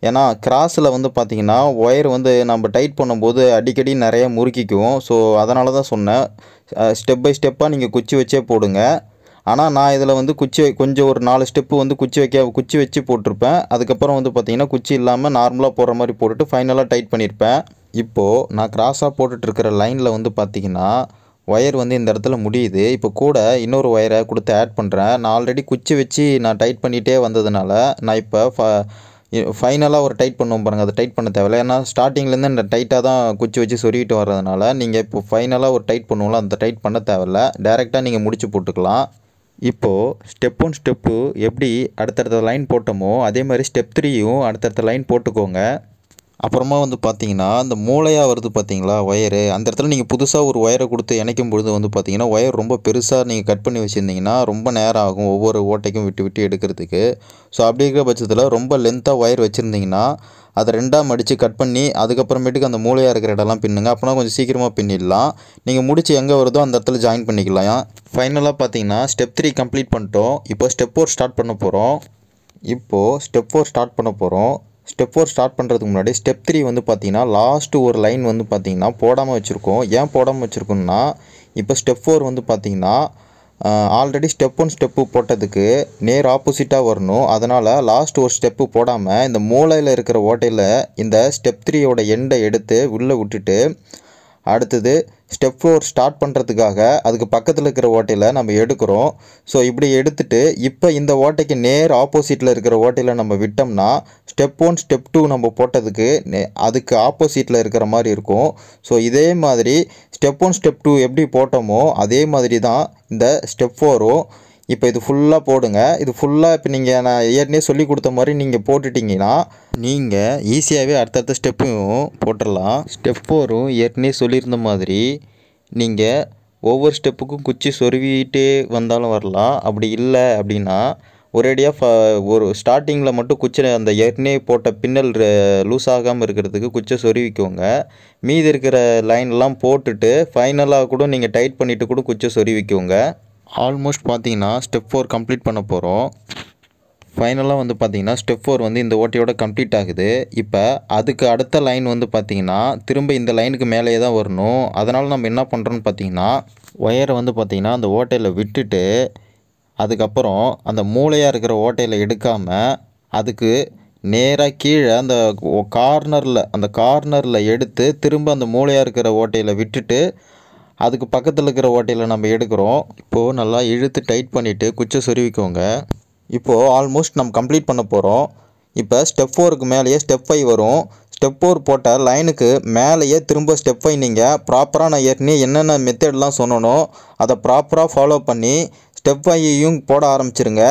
ஏன்னா கிராஸில் வந்து பார்த்தீங்கன்னா ஒயர் வந்து நம்ம டைட் பண்ணும்போது அடிக்கடி நிறைய முறுக்கிக்குவோம் ஸோ அதனால தான் சொன்னேன் ஸ்டெப் பை ஸ்டெப்பாக நீங்கள் குச்சி வச்சே போடுங்க ஆனால் நான் இதில் வந்து குச்சி கொஞ்சம் ஒரு நாலு ஸ்டெப்பு வந்து குச்சி வைக்க குச்சி வச்சு போட்டிருப்பேன் அதுக்கப்புறம் வந்து பார்த்திங்கன்னா குச்சி இல்லாமல் நார்மலாக போடுற மாதிரி போட்டுட்டு ஃபைனலாக டைட் பண்ணியிருப்பேன் இப்போது நான் கிராஸாக போட்டுட்ருக்கிற லைனில் வந்து பார்த்திங்கன்னா ஒயர் வந்து இந்த இடத்துல முடியுது இப்போ கூட இன்னொரு ஒயரை கொடுத்து ஆட் பண்ணுறேன் நான் ஆல்ரெடி குச்சி வச்சு நான் டைட் பண்ணிகிட்டே வந்ததுனால நான் இப்போ ஃப ஃபைனலாக ஒரு டைட் பண்ணுவோம் பாருங்கள் அதை டைட் பண்ண தேவையில்ல ஏன்னா ஸ்டார்டிங்லேருந்து இந்த டைட்டாக தான் குச்சி வச்சு சொருகிட்டு வர்றதுனால நீங்கள் இப்போ ஃபைனலாக ஒரு டைட் பண்ணுவோம்ல அந்த டைட் பண்ண தேவையில்ல டேரெக்டாக நீங்கள் முடிச்சு போட்டுக்கலாம் இப்போது ஸ்டெப் ஒன் ஸ்டெப்பு எப்படி அடுத்தடுத்த லைன் போட்டோமோ அதே மாதிரி ஸ்டெப் த்ரீயும் அடுத்தடுத்த லைன் போட்டுக்கோங்க அப்புறமா வந்து பார்த்தீங்கன்னா அந்த மூளையாக வருது பார்த்தீங்களா ஒயரு அந்த இடத்துல நீங்கள் புதுசாக ஒரு ஒயரை கொடுத்து இணைக்கும் பொழுது வந்து பார்த்தீங்கன்னா ஒயர் ரொம்ப பெருசாக நீங்கள் கட் பண்ணி வச்சுருந்தீங்கன்னா ரொம்ப நேரம் ஆகும் ஒவ்வொரு ஓட்டைக்கும் விட்டு விட்டு எடுக்கிறதுக்கு ஸோ அப்படி இருக்கிற பட்சத்தில் ரொம்ப லென்த்தாக ஒயர் வச்சுருந்தீங்கன்னா அதை ரெண்டாக மடித்து கட் பண்ணி அதுக்கப்புறமேட்டுக்கு அந்த மூளையாக இருக்கிற இடம்லாம் பின்னுங்க அப்போனா கொஞ்சம் சீக்கிரமாக பின்னிடலாம் நீங்கள் முடிச்சு எங்கே வருதோ அந்த இடத்துல ஜாயின் பண்ணிக்கலாம் ஃபைனலாக பார்த்தீங்கன்னா ஸ்டெப் த்ரீ கம்ப்ளீட் பண்ணிட்டோம் இப்போ ஸ்டெப் ஃபோர் ஸ்டார்ட் பண்ண போகிறோம் இப்போது ஸ்டெப் ஃபோர் ஸ்டார்ட் பண்ண போகிறோம் ஸ்டெப் ஃபோர் ஸ்டார்ட் பண்ணுறதுக்கு முன்னாடி ஸ்டெப் த்ரீ வந்து பார்த்திங்கன்னா லாஸ்ட்டு ஒரு லைன் வந்து பார்த்திங்கன்னா போடாமல் வச்சுருக்கோம் ஏன் போடாமல் வச்சுருக்கோம்னா இப்போ ஸ்டெப் ஃபோர் வந்து பார்த்திங்கன்னா ஆல்ரெடி ஸ்டெப் ஒன் ஸ்டெப்பு போட்டதுக்கு நேர் ஆப்போசிட்டாக வரணும் அதனால் லாஸ்ட் ஒரு ஸ்டெப்பு போடாமல் இந்த மூளையில் இருக்கிற ஓட்டையில் இந்த ஸ்டெப் த்ரீயோட எண்டை எடுத்து உள்ளே விட்டுட்டு அடுத்தது ஸ்டெப் ஃபோர் ஸ்டார்ட் பண்ணுறதுக்காக அதுக்கு பக்கத்தில் இருக்கிற ஓட்டையில் நம்ம எடுக்கிறோம் ஸோ இப்படி எடுத்துட்டு இப்போ இந்த ஓட்டைக்கு நேர் ஆப்போசிட்டில் இருக்கிற ஓட்டையில் நம்ம விட்டோம்னா ஸ்டெப் ஒன் ஸ்டெப் டூ நம்ம போட்டதுக்கு அதுக்கு ஆப்போசிட்டில் இருக்கிற மாதிரி இருக்கும் ஸோ இதே மாதிரி ஸ்டெப் ஒன் ஸ்டெப் டூ எப்படி போட்டோமோ அதே மாதிரி தான் இந்த ஸ்டெப் ஃபோரும் இப்போ இது ஃபுல்லாக போடுங்க இது ஃபுல்லாக இப்போ நீங்கள் நான் ஏற்கனவே சொல்லி கொடுத்த மாதிரி நீங்கள் போட்டுட்டிங்கன்னா நீங்கள் ஈஸியாகவே அடுத்தடுத்த ஸ்டெப்பையும் போட்டுடலாம் ஸ்டெப் ஃபோரும் ஏற்கனவே சொல்லியிருந்த மாதிரி நீங்கள் ஒவ்வொரு ஸ்டெப்புக்கும் குச்சி சொருவிட்டே வந்தாலும் வரலாம் அப்படி இல்லை அப்படின்னா ஒரேடியாக ஃப ஒரு ஸ்டார்டிங்கில் மட்டும் குச்சி அந்த ஏற்கனவே போட்ட பின்னல் லூஸ் ஆகாமல் இருக்கிறதுக்கு குச்சை சொருவிக்கோங்க மீதி இருக்கிற லைன்லாம் போட்டுட்டு ஃபைனலாக கூட நீங்கள் டைட் பண்ணிவிட்டு கூட குச்சை சொருவிக்கோங்க ஆல்மோஸ்ட் பார்த்தீங்கன்னா ஸ்டெப் ஃபோர் கம்ப்ளீட் பண்ண போகிறோம் ஃபைனலாக வந்து பார்த்தீங்கன்னா ஸ்டெப் ஃபோர் வந்து இந்த ஓட்டையோட கம்ப்ளீட் ஆகுது இப்போ அதுக்கு அடுத்த லைன் வந்து பார்த்திங்கன்னா திரும்ப இந்த லைனுக்கு மேலேயே தான் வரணும் அதனால் நம்ம என்ன பண்ணுறோன்னு பார்த்தீங்கன்னா ஒயரை வந்து பார்த்திங்கன்னா அந்த ஓட்டையில் விட்டுட்டு அதுக்கப்புறம் அந்த மூளையாக இருக்கிற ஓட்டையில் எடுக்காமல் அதுக்கு நேராக கீழே அந்த கார்னரில் அந்த கார்னரில் எடுத்து திரும்ப அந்த மூளையாக இருக்கிற ஓட்டையில் விட்டுட்டு அதுக்கு பக்கத்தில் இருக்கிற ஓட்டையில் நம்ம எடுக்கிறோம் இப்போது நல்லா இழுத்து டைட் பண்ணிவிட்டு குச்சை சொருவிக்கோங்க இப்போது ஆல்மோஸ்ட் நம்ம கம்ப்ளீட் பண்ண போகிறோம் இப்போ ஸ்டெப் ஃபோருக்கு மேலேயே ஸ்டெப் ஃபைவ் வரும் ஸ்டெப் ஃபோர் போட்ட லைனுக்கு மேலேயே திரும்ப ஸ்டெப் ஃபைவ் நீங்கள் ப்ராப்பராக நான் ஏற்கனவே என்னென்ன மெத்தட்லாம் சொன்னனோ அதை ப்ராப்பராக ஃபாலோ பண்ணி ஸ்டெப் ஃபைவையும் போட ஆரம்பிச்சிருங்க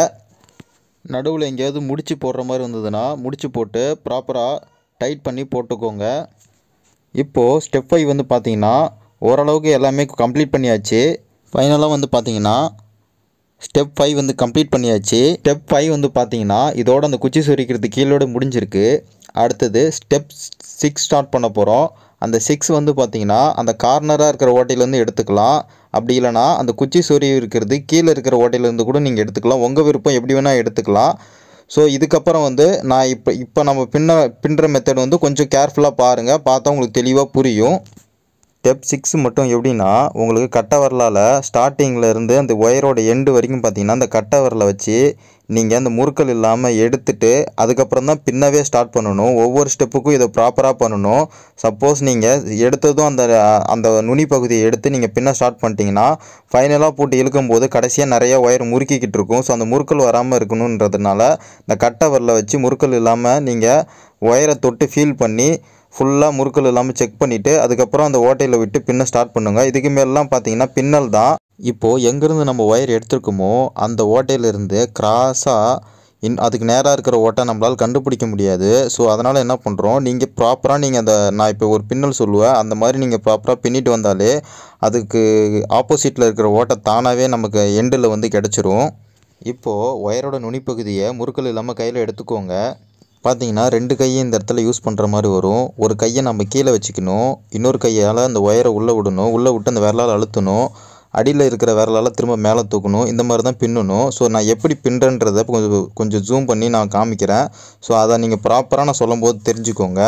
நடுவில் எங்கேயாவது முடிச்சு போடுற மாதிரி இருந்ததுன்னா முடிச்சு போட்டு ப்ராப்பராக டைட் பண்ணி போட்டுக்கோங்க இப்போது ஸ்டெப் ஃபைவ் வந்து பார்த்திங்கன்னா ஓரளவுக்கு எல்லாமே கம்ப்ளீட் பண்ணியாச்சு ஃபைனலாக வந்து பார்த்திங்கன்னா ஸ்டெப் ஃபைவ் வந்து கம்ப்ளீட் பண்ணியாச்சு ஸ்டெப் ஃபைவ் வந்து பார்த்திங்கன்னா இதோட அந்த குச்சி சுரிக்கிறது கீழோடு முடிஞ்சிருக்கு அடுத்தது ஸ்டெப் சிக்ஸ் ஸ்டார்ட் பண்ண போகிறோம் அந்த சிக்ஸ் வந்து பார்த்திங்கன்னா அந்த கார்னராக இருக்கிற ஓட்டையிலேருந்து எடுத்துக்கலாம் அப்படி இல்லைனா அந்த குச்சி சுரி இருக்கிறது கீழே இருக்கிற ஓட்டையிலேருந்து கூட நீங்கள் எடுத்துக்கலாம் உங்கள் விருப்பம் எப்படி வேணால் எடுத்துக்கலாம் ஸோ இதுக்கப்புறம் வந்து நான் இப்போ இப்போ நம்ம பின்ன பின்னுற மெத்தட் வந்து கொஞ்சம் கேர்ஃபுல்லாக பாருங்கள் பார்த்தா உங்களுக்கு தெளிவாக புரியும் ஸ்டெப் சிக்ஸ் மட்டும் எப்படின்னா உங்களுக்கு கட்டவரலால் ஸ்டார்டிங்கில் இருந்து அந்த ஒயரோட எண்டு வரைக்கும் பார்த்தீங்கன்னா அந்த கட்டவரலை வச்சு நீங்கள் அந்த முறுக்கல் இல்லாமல் எடுத்துகிட்டு அதுக்கப்புறம் தான் பின்னவே ஸ்டார்ட் பண்ணணும் ஒவ்வொரு ஸ்டெப்புக்கும் இதை ப்ராப்பராக பண்ணணும் சப்போஸ் நீங்கள் எடுத்ததும் அந்த அந்த நுனி பகுதியை எடுத்து நீங்கள் பின்ன ஸ்டார்ட் பண்ணிட்டீங்கன்னா ஃபைனலாக போட்டு இழுக்கும்போது கடைசியாக நிறைய ஒயர் முறுக்கிக்கிட்டு இருக்கும் ஸோ அந்த முறுக்கல் வராமல் இருக்கணுன்றதுனால இந்த கட்டவரில் வச்சு முறுக்கல் இல்லாமல் நீங்கள் ஒயரை தொட்டு ஃபீல் பண்ணி ஃபுல்லாக முறுக்கல் இல்லாமல் செக் பண்ணிவிட்டு அதுக்கப்புறம் அந்த ஓட்டையில் விட்டு பின்ன ஸ்டார்ட் பண்ணுங்கள் இதுக்கு மேலாம் பார்த்தீங்கன்னா பின்னல் தான் இப்போது எங்கேருந்து நம்ம ஒயர் எடுத்துருக்கோமோ அந்த ஓட்டையிலேருந்து கிராஸாக இன் அதுக்கு நேராக இருக்கிற ஓட்டை நம்மளால் கண்டுபிடிக்க முடியாது ஸோ அதனால் என்ன பண்ணுறோம் நீங்கள் ப்ராப்பராக நீங்கள் அந்த நான் இப்போ ஒரு பின்னல் சொல்லுவேன் அந்த மாதிரி நீங்கள் ப்ராப்பராக பின்னிட்டு வந்தாலே அதுக்கு ஆப்போசிட்டில் இருக்கிற ஓட்டை தானாகவே நமக்கு எண்டில் வந்து கிடச்சிரும் இப்போது ஒயரோட நுனிப்பகுதியை முறுக்கல் இல்லாமல் கையில் எடுத்துக்கோங்க பார்த்தீங்கன்னா ரெண்டு கையை இந்த இடத்துல யூஸ் பண்ணுற மாதிரி வரும் ஒரு கையை நம்ம கீழே வச்சுக்கணும் இன்னொரு கையால் அந்த ஒயரை உள்ளே விடணும் உள்ளே விட்டு அந்த விரலால் அழுத்தணும் அடியில் இருக்கிற விரலால் திரும்ப மேலே தூக்கணும் இந்த மாதிரி தான் பின்னணும் ஸோ நான் எப்படி பின்னுறன்றதை கொஞ்சம் கொஞ்சம் ஜூம் பண்ணி நான் காமிக்கிறேன் ஸோ அதை நீங்கள் ப்ராப்பராக நான் சொல்லும்போது தெரிஞ்சுக்கோங்க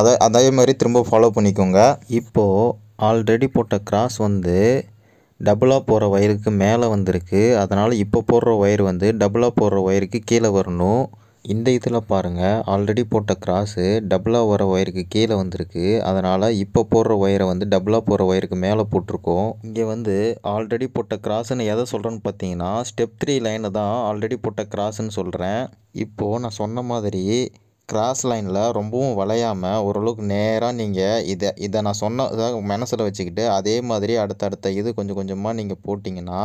அதை அதே மாதிரி திரும்ப ஃபாலோ பண்ணிக்கோங்க இப்போது ஆல்ரெடி போட்ட கிராஸ் வந்து டபுளாக போகிற ஒயருக்கு மேலே வந்திருக்கு அதனால் இப்போ போடுற ஒயர் வந்து டபுளாக போடுற ஒயருக்கு கீழே வரணும் இந்த இதில் பாருங்கள் ஆல்ரெடி போட்ட கிராஸு டபுளாக வர ஒயருக்கு கீழே வந்திருக்கு அதனால் இப்போ போடுற ஒயரை வந்து டபுளாக போகிற ஒயருக்கு மேலே போட்டிருக்கோம் இங்கே வந்து ஆல்ரெடி போட்ட கிராஸ்ன்னு எதை சொல்கிறேன்னு பார்த்தீங்கன்னா ஸ்டெப் த்ரீ லைனை தான் ஆல்ரெடி போட்ட கிராஸ்ன்னு சொல்கிறேன் இப்போது நான் சொன்ன மாதிரி கிராஸ் லைனில் ரொம்பவும் வளையாமல் ஓரளவுக்கு நேராக நீங்கள் இதை இதை நான் சொன்ன மனசில் வச்சுக்கிட்டு அதே மாதிரி அடுத்தடுத்த இது கொஞ்சம் கொஞ்சமாக நீங்கள் போட்டிங்கன்னா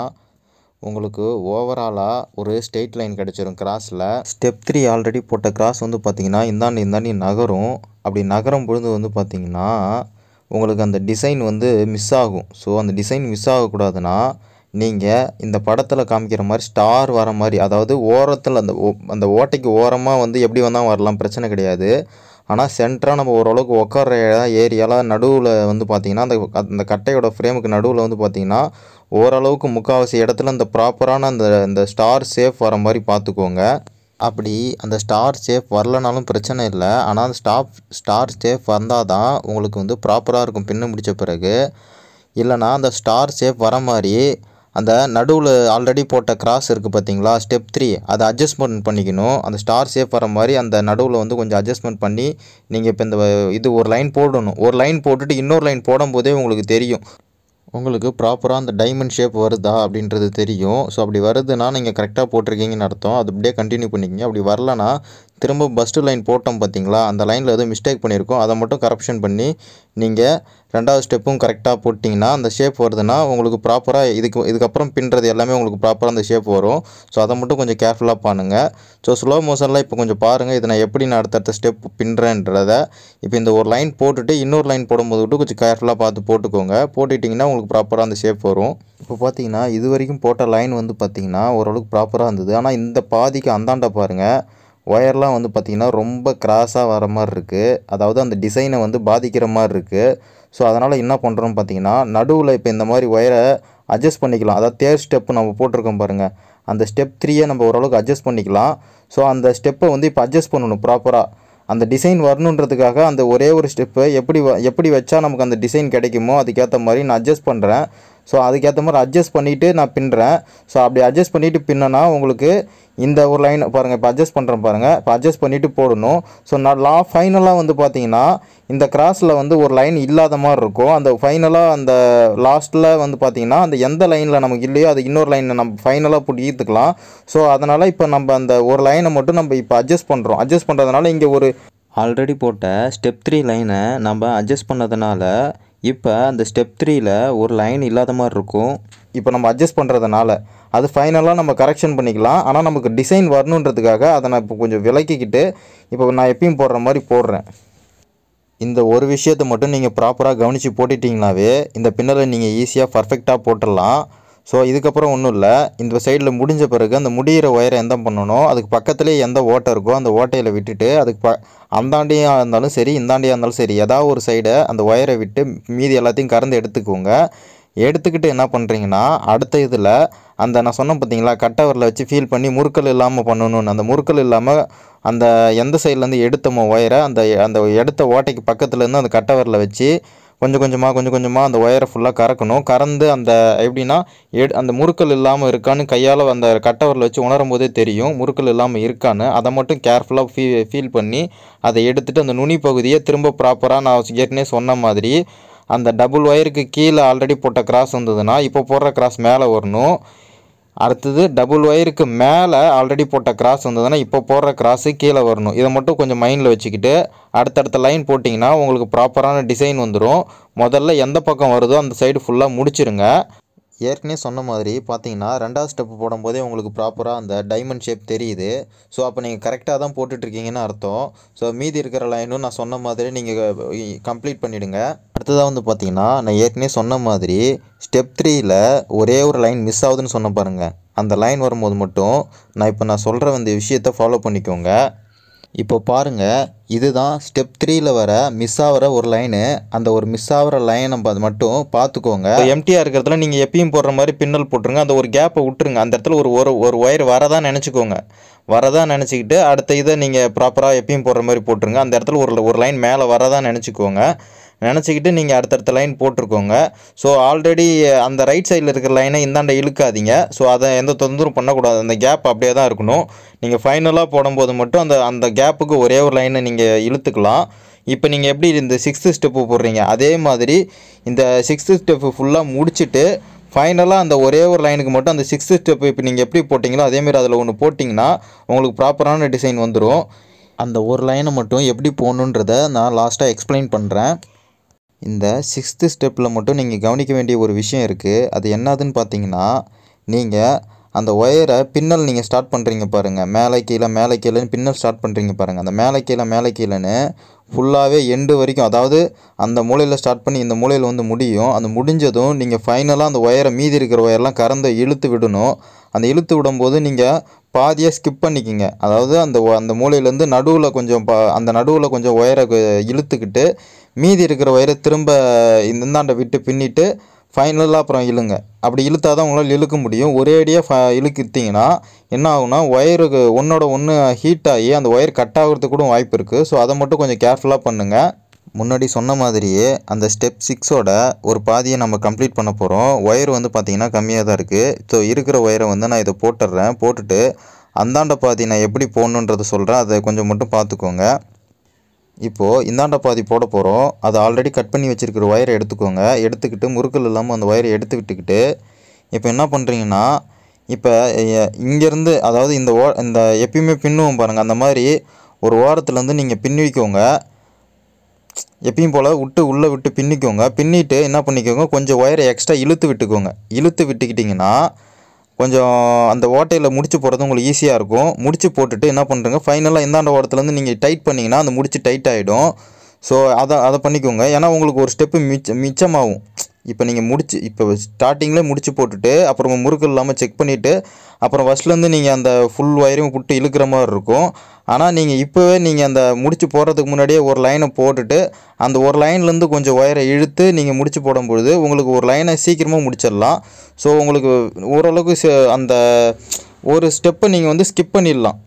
உங்களுக்கு ஓவராலாக ஒரு ஸ்டெயிட் லைன் கிடச்சிரும் கிராஸில் ஸ்டெப் த்ரீ ஆல்ரெடி போட்ட கிராஸ் வந்து பார்த்திங்கன்னா இந்தாண்டு இந்தாண்டி நகரும் அப்படி நகரம் பொழுது வந்து பார்த்திங்கன்னா உங்களுக்கு அந்த டிசைன் வந்து மிஸ் ஆகும் ஸோ அந்த டிசைன் மிஸ் ஆகக்கூடாதுன்னா நீங்கள் இந்த படத்தில் காமிக்கிற மாதிரி ஸ்டார் வர மாதிரி அதாவது ஓரத்தில் அந்த அந்த ஓட்டைக்கு ஓரமாக வந்து எப்படி வந்தால் வரலாம் பிரச்சனை கிடையாது ஆனால் சென்டராக நம்ம ஓரளவுக்கு உட்கார ஏரியாவில் நடுவில் வந்து பார்த்திங்கன்னா அந்த அந்த கட்டையோட ஃப்ரேமுக்கு நடுவில் வந்து பார்த்திங்கன்னா ஓரளவுக்கு முக்கால்வாசி இடத்துல அந்த ப்ராப்பரான அந்த இந்த ஸ்டார் சேஃப் வர மாதிரி பார்த்துக்கோங்க அப்படி அந்த ஸ்டார் சேஃப் வரலனாலும் பிரச்சனை இல்லை ஆனால் அந்த ஸ்டாப் ஸ்டார் சேஃப் வந்தால் தான் உங்களுக்கு வந்து ப்ராப்பராக இருக்கும் பின்னு முடித்த பிறகு இல்லைனா அந்த ஸ்டார் சேஃப் வர மாதிரி அந்த நடுவில் ஆல்ரெடி போட்ட கிராஸ் இருக்குது பார்த்தீங்களா ஸ்டெப் த்ரீ அதை அட்ஜஸ்ட்மெண்ட் பண்ணிக்கணும் அந்த ஸ்டார் சேஃப் வர மாதிரி அந்த நடுவில் வந்து கொஞ்சம் அட்ஜஸ்ட்மெண்ட் பண்ணி நீங்கள் இப்போ இந்த இது ஒரு லைன் போடணும் ஒரு லைன் போட்டுட்டு இன்னொரு லைன் போடும்போதே உங்களுக்கு தெரியும் உங்களுக்கு ப்ராப்பராக அந்த டைமண்ட் ஷேப் வருதா அப்படின்றது தெரியும் ஸோ அப்படி வருதுன்னா நீங்கள் கரெக்டாக போட்டிருக்கீங்கன்னு அர்த்தம் அது அப்படியே கண்டினியூ பண்ணிக்கங்க அப்படி வரலனா திரும்ப பஸ்ட்டு லைன் போட்டோம் பார்த்தீங்களா அந்த லைனில் எதுவும் மிஸ்டேக் பண்ணியிருக்கோம் அதை மட்டும் கரப்ஷன் பண்ணி நீங்கள் ரெண்டாவது ஸ்டெப்பும் கரெக்டாக போட்டிங்கன்னா அந்த ஷேப் வருதுன்னா உங்களுக்கு ப்ராப்பராக இதுக்கு இதுக்கப்புறம் பின்னுறது எல்லாமே உங்களுக்கு ப்ராப்பராக அந்த ஷேப் வரும் ஸோ அதை மட்டும் கொஞ்சம் கேர்ஃபுல்லாக பண்ணுங்கள் ஸோ ஸ்லோ மோஷனில் இப்போ கொஞ்சம் பாருங்கள் இதை நான் எப்படி நான் அடுத்தடுத்த ஸ்டெப் பின்னுறேன்றத இப்போ இந்த ஒரு லைன் போட்டுட்டு இன்னொரு லைன் போடும்போது விட்டு கொஞ்சம் கேர்ஃபுல்லாக பார்த்து போட்டுக்கோங்க போட்டுட்டிங்கன்னா உங்களுக்கு ப்ராப்பராக அந்த ஷேப் வரும் இப்போ பார்த்தீங்கன்னா இது வரைக்கும் போட்ட லைன் வந்து பார்த்திங்கன்னா ஓரளவுக்கு ப்ராப்பராக இருந்தது ஆனால் இந்த பாதிக்கு அந்தாண்ட பாருங்கள் ஒயர்லாம் வந்து பார்த்தீங்கன்னா ரொம்ப கிராஸாக வர மாதிரி இருக்குது அதாவது அந்த டிசைனை வந்து பாதிக்கிற மாதிரி இருக்குது ஸோ அதனால் என்ன பண்ணுறோம்னு பார்த்திங்கன்னா நடுவில் இப்போ இந்த மாதிரி ஒயரை அட்ஜஸ்ட் பண்ணிக்கலாம் அதாவது தேர்ட் ஸ்டெப்பு நம்ம போட்டிருக்கோம் பாருங்கள் அந்த ஸ்டெப் த்ரீயை நம்ம ஓரளவுக்கு அட்ஜஸ்ட் பண்ணிக்கலாம் ஸோ அந்த ஸ்டெப்பை வந்து இப்போ அட்ஜஸ்ட் பண்ணணும் ப்ராப்பராக அந்த டிசைன் வரணுன்றதுக்காக அந்த ஒரே ஒரு ஸ்டெப்பை எப்படி எப்படி வச்சா நமக்கு அந்த டிசைன் கிடைக்குமோ அதுக்கேற்ற மாதிரி நான் அட்ஜஸ்ட் பண்ணுறேன் ஸோ அதுக்கேற்ற மாதிரி அட்ஜஸ்ட் பண்ணிவிட்டு நான் பின்னுறேன் ஸோ அப்படி அட்ஜஸ்ட் பண்ணிவிட்டு பின்னனா உங்களுக்கு இந்த ஒரு லைன் பாருங்கள் இப்போ அட்ஜஸ்ட் பண்ணுறேன் பாருங்கள் இப்போ அட்ஜஸ்ட் பண்ணிவிட்டு போடணும் ஸோ நான் லா ஃபைனலாக வந்து பார்த்தீங்கன்னா இந்த கிராஸில் வந்து ஒரு லைன் இல்லாத மாதிரி இருக்கும் அந்த ஃபைனலாக அந்த லாஸ்ட்டில் வந்து பார்த்திங்கன்னா அந்த எந்த லைனில் நமக்கு இல்லையோ அது இன்னொரு லைனில் நம்ம ஃபைனலாக போட்டு ஈர்த்துக்கலாம் ஸோ அதனால் இப்போ நம்ம அந்த ஒரு லைனை மட்டும் நம்ம இப்போ அட்ஜஸ்ட் பண்ணுறோம் அட்ஜஸ்ட் பண்ணுறதுனால இங்கே ஒரு ஆல்ரெடி போட்ட ஸ்டெப் த்ரீ லைனை நம்ம அட்ஜஸ்ட் பண்ணதுனால இப்போ அந்த ஸ்டெப் த்ரீயில் ஒரு லைன் இல்லாத மாதிரி இருக்கும் இப்போ நம்ம அட்ஜஸ்ட் பண்ணுறதுனால அது ஃபைனலாக நம்ம கரெக்ஷன் பண்ணிக்கலாம் ஆனால் நமக்கு டிசைன் வரணுன்றதுக்காக அதை நான் இப்போ கொஞ்சம் விளக்கிக்கிட்டு இப்போ நான் எப்பயும் போடுற மாதிரி போடுறேன் இந்த ஒரு விஷயத்தை மட்டும் நீங்கள் ப்ராப்பராக கவனித்து போட்டுட்டிங்கனாவே இந்த பின்னலை நீங்கள் ஈஸியாக பர்ஃபெக்டாக போட்டுடலாம் ஸோ இதுக்கப்புறம் ஒன்றும் இல்லை இந்த சைடில் முடிஞ்ச பிறகு அந்த முடிகிற ஒயரை எந்த பண்ணணும் அதுக்கு பக்கத்துலேயே எந்த ஓட்டை இருக்கோ அந்த ஓட்டையில் விட்டுட்டு அதுக்கு ப அந்தாண்டியாக இருந்தாலும் சரி இந்தாண்டியாக இருந்தாலும் சரி ஏதாவது ஒரு சைடை அந்த ஒயரை விட்டு மீதி எல்லாத்தையும் கறந்து எடுத்துக்கோங்க எடுத்துக்கிட்டு என்ன பண்ணுறீங்கன்னா அடுத்த இதில் அந்த நான் சொன்னேன் பார்த்தீங்களா கட்டவரில் வச்சு ஃபீல் பண்ணி முறுக்கல் இல்லாமல் பண்ணணும்னு அந்த முறுக்கல் இல்லாமல் அந்த எந்த சைட்லேருந்து எடுத்தமோ ஒயரை அந்த அந்த எடுத்த ஓட்டைக்கு பக்கத்துலேருந்து அந்த கட்டவரில் வச்சு கொஞ்சம் கொஞ்சமாக கொஞ்சம் கொஞ்சமாக அந்த ஒயரை ஃபுல்லாக கறக்கணும் கறந்து அந்த எப்படின்னா எடு அந்த முறுக்கல் இல்லாமல் இருக்கான்னு கையால் அந்த கட்டவரில் வச்சு உணரும் போதே தெரியும் முறுக்கல் இல்லாமல் இருக்கான்னு அதை மட்டும் கேர்ஃபுல்லாக ஃபீ ஃபீல் பண்ணி அதை எடுத்துகிட்டு அந்த நுனி பகுதியை திரும்ப ப்ராப்பராக நான் ஏற்கனவே சொன்ன மாதிரி அந்த டபுள் ஒயருக்கு கீழே ஆல்ரெடி போட்ட கிராஸ் வந்ததுன்னா இப்போ போடுற கிராஸ் மேலே வரணும் அடுத்தது டபுள் ஒயருக்கு மேலே ஆல்ரெடி போட்ட கிராஸ் வந்ததுன்னா இப்போ போடுற கிராஸு கீழே வரணும் இதை மட்டும் கொஞ்சம் மைண்டில் வச்சுக்கிட்டு அடுத்தடுத்த லைன் போட்டிங்கன்னா உங்களுக்கு ப்ராப்பரான டிசைன் வந்துடும் முதல்ல எந்த பக்கம் வருதோ அந்த சைடு ஃபுல்லாக முடிச்சுருங்க ஏற்கனவே சொன்ன மாதிரி பார்த்தீங்கன்னா ரெண்டாவது ஸ்டெப் போடும்போதே உங்களுக்கு ப்ராப்பராக அந்த டைமண்ட் ஷேப் தெரியுது ஸோ அப்போ நீங்கள் கரெக்டாக தான் போட்டுட்ருக்கீங்கன்னு அர்த்தம் ஸோ மீதி இருக்கிற லைனும் நான் சொன்ன மாதிரி நீங்கள் கம்ப்ளீட் பண்ணிவிடுங்க அடுத்ததாக வந்து பார்த்திங்கன்னா நான் ஏற்கனவே சொன்ன மாதிரி ஸ்டெப் த்ரீயில் ஒரே ஒரு லைன் மிஸ் ஆகுதுன்னு சொன்ன பாருங்கள் அந்த லைன் வரும்போது மட்டும் நான் இப்போ நான் சொல்கிற அந்த விஷயத்தை ஃபாலோ பண்ணிக்கோங்க இப்போ பாருங்கள் இதுதான் ஸ்டெப் த்ரீயில் வர மிஸ் ஆகிற ஒரு லைனு அந்த ஒரு மிஸ் ஆகிற லைனை நம்ம அது மட்டும் பார்த்துக்கோங்க எம்டிஆர் இருக்கிறதுல நீங்கள் எப்பயும் போடுற மாதிரி பின்னல் போட்டுருங்க அந்த ஒரு கேப்பை விட்டுருங்க அந்த இடத்துல ஒரு ஒரு ஒரு ஒயர் வரதான் நினச்சிக்கோங்க வரதான் நினச்சிக்கிட்டு அடுத்த இதை நீங்கள் ப்ராப்பராக எப்பயும் போடுற மாதிரி போட்டுருங்க அந்த இடத்துல ஒரு ஒரு லைன் மேலே வரதான் நினச்சிக்கோங்க நினச்சிக்கிட்டு நீங்கள் அடுத்தடுத்த லைன் போட்டிருக்கோங்க ஸோ ஆல்ரெடி அந்த ரைட் சைடில் இருக்கிற லைனை இந்தாண்ட இழுக்காதீங்க ஸோ அதை எந்த தொந்தரவும் பண்ணக்கூடாது அந்த கேப் அப்படியே தான் இருக்கணும் நீங்கள் ஃபைனலாக போடும்போது மட்டும் அந்த அந்த கேப்புக்கு ஒரே ஒரு லைனை நீங்கள் இழுத்துக்கலாம் இப்போ நீங்கள் எப்படி இந்த சிக்ஸ்த்து ஸ்டெப்பு போடுறீங்க அதே மாதிரி இந்த சிக்ஸ்த்து ஸ்டெப்பு ஃபுல்லாக முடிச்சுட்டு ஃபைனலாக அந்த ஒரே ஒரு லைனுக்கு மட்டும் அந்த சிக்ஸ்த்து ஸ்டெப்பு இப்போ நீங்கள் எப்படி போட்டிங்களோ அதேமாதிரி அதில் ஒன்று போட்டிங்கன்னா உங்களுக்கு ப்ராப்பரான டிசைன் வந்துடும் அந்த ஒரு லைனை மட்டும் எப்படி போகணுன்றதை நான் லாஸ்ட்டாக எக்ஸ்பிளைன் பண்ணுறேன் இந்த சிக்ஸ்த்து ஸ்டெப்பில் மட்டும் நீங்கள் கவனிக்க வேண்டிய ஒரு விஷயம் இருக்குது அது என்னதுன்னு பார்த்தீங்கன்னா நீங்கள் அந்த ஒயரை பின்னல் நீங்கள் ஸ்டார்ட் பண்ணுறீங்க பாருங்கள் மேலே கீழே மேலே கீழேன்னு பின்னல் ஸ்டார்ட் பண்ணுறீங்க பாருங்கள் அந்த மேலே கீழே மேலே கீழேன்னு ஃபுல்லாகவே எண்டு வரைக்கும் அதாவது அந்த மூலையில் ஸ்டார்ட் பண்ணி இந்த மூலையில் வந்து முடியும் அந்த முடிஞ்சதும் நீங்கள் ஃபைனலாக அந்த ஒயரை மீதி இருக்கிற ஒயர்லாம் கறந்து இழுத்து விடணும் அந்த இழுத்து விடும்போது நீங்கள் பாதியாக ஸ்கிப் பண்ணிக்கிங்க அதாவது அந்த அந்த மூலையிலேருந்து நடுவில் கொஞ்சம் பா அந்த நடுவில் கொஞ்சம் ஒயரை இழுத்துக்கிட்டு மீதி இருக்கிற ஒயரை திரும்ப இந்தாண்டை விட்டு பின்னிட்டு ஃபைனலாக அப்புறம் இழுங்க அப்படி இழுத்தால் தான் உங்களால் இழுக்க முடியும் ஒரே அடியாக ஃப இழுக்கிட்டிங்கன்னா என்ன ஆகுனா ஒயருக்கு ஒன்றோட ஒன்று ஹீட் ஆகி அந்த ஒயர் கட் ஆகிறதுக்கு கூட வாய்ப்பு இருக்குது ஸோ அதை மட்டும் கொஞ்சம் கேர்ஃபுல்லாக பண்ணுங்கள் முன்னாடி சொன்ன மாதிரியே அந்த ஸ்டெப் சிக்ஸோட ஒரு பாதியை நம்ம கம்ப்ளீட் பண்ண போகிறோம் ஒயர் வந்து பார்த்திங்கன்னா கம்மியாக தான் இருக்குது ஸோ இருக்கிற ஒயரை வந்து நான் இதை போட்டுடுறேன் போட்டுட்டு அந்தாண்ட பாதி நான் எப்படி போகணுன்றதை சொல்கிறேன் அதை கொஞ்சம் மட்டும் பார்த்துக்கோங்க இப்போது இந்தாண்ட பாதி போட போகிறோம் அதை ஆல்ரெடி கட் பண்ணி வச்சுருக்கிற ஒயரை எடுத்துக்கோங்க எடுத்துக்கிட்டு முறுக்கல் இல்லாமல் அந்த ஒயரை எடுத்து விட்டுக்கிட்டு இப்போ என்ன பண்ணுறீங்கன்னா இப்போ இங்கேருந்து அதாவது இந்த ஓ இந்த எப்பயுமே பின்னுவோம் பாருங்கள் அந்த மாதிரி ஒரு ஓரத்துலேருந்து நீங்கள் பின்னிக்கோங்க எப்பயும் போல் விட்டு உள்ளே விட்டு பின்னிக்கோங்க பின்னிட்டு என்ன பண்ணிக்கோங்க கொஞ்சம் ஒயரை எக்ஸ்ட்ரா இழுத்து விட்டுக்கோங்க இழுத்து விட்டுக்கிட்டிங்கன்னா கொஞ்சம் அந்த ஓட்டையில் முடிச்சு போகிறது உங்களுக்கு ஈஸியாக இருக்கும் முடிச்சு போட்டுட்டு என்ன பண்ணுறங்க ஃபைனலாக இந்தாண்ட ஓட்டத்துலேருந்து நீங்கள் டைட் பண்ணிங்கன்னா அந்த முடிச்சு டைட் ஆகிடும் ஸோ அதை அதை பண்ணிக்கோங்க ஏன்னா உங்களுக்கு ஒரு ஸ்டெப்பு மிச்ச மிச்சமாகும் இப்போ நீங்கள் முடிச்சு இப்போ ஸ்டார்டிங்கில் முடிச்சு போட்டுட்டு அப்புறமா முறுக்கு இல்லாமல் செக் பண்ணிவிட்டு அப்புறம் ஃபஸ்ட்லேருந்து நீங்கள் அந்த ஃபுல் ஒயரையும் விட்டு இழுக்கிற மாதிரி இருக்கும் ஆனால் நீங்கள் இப்போவே நீங்கள் அந்த முடிச்சு போடுறதுக்கு முன்னாடியே ஒரு லைனை போட்டுட்டு அந்த ஒரு லைன்லேருந்து கொஞ்சம் ஒயரை இழுத்து நீங்கள் முடிச்சு போடும்பொழுது உங்களுக்கு ஒரு லைனை சீக்கிரமாக முடிச்சிடலாம் ஸோ உங்களுக்கு ஓரளவுக்கு அந்த ஒரு ஸ்டெப்பை நீங்கள் வந்து ஸ்கிப் பண்ணிடலாம்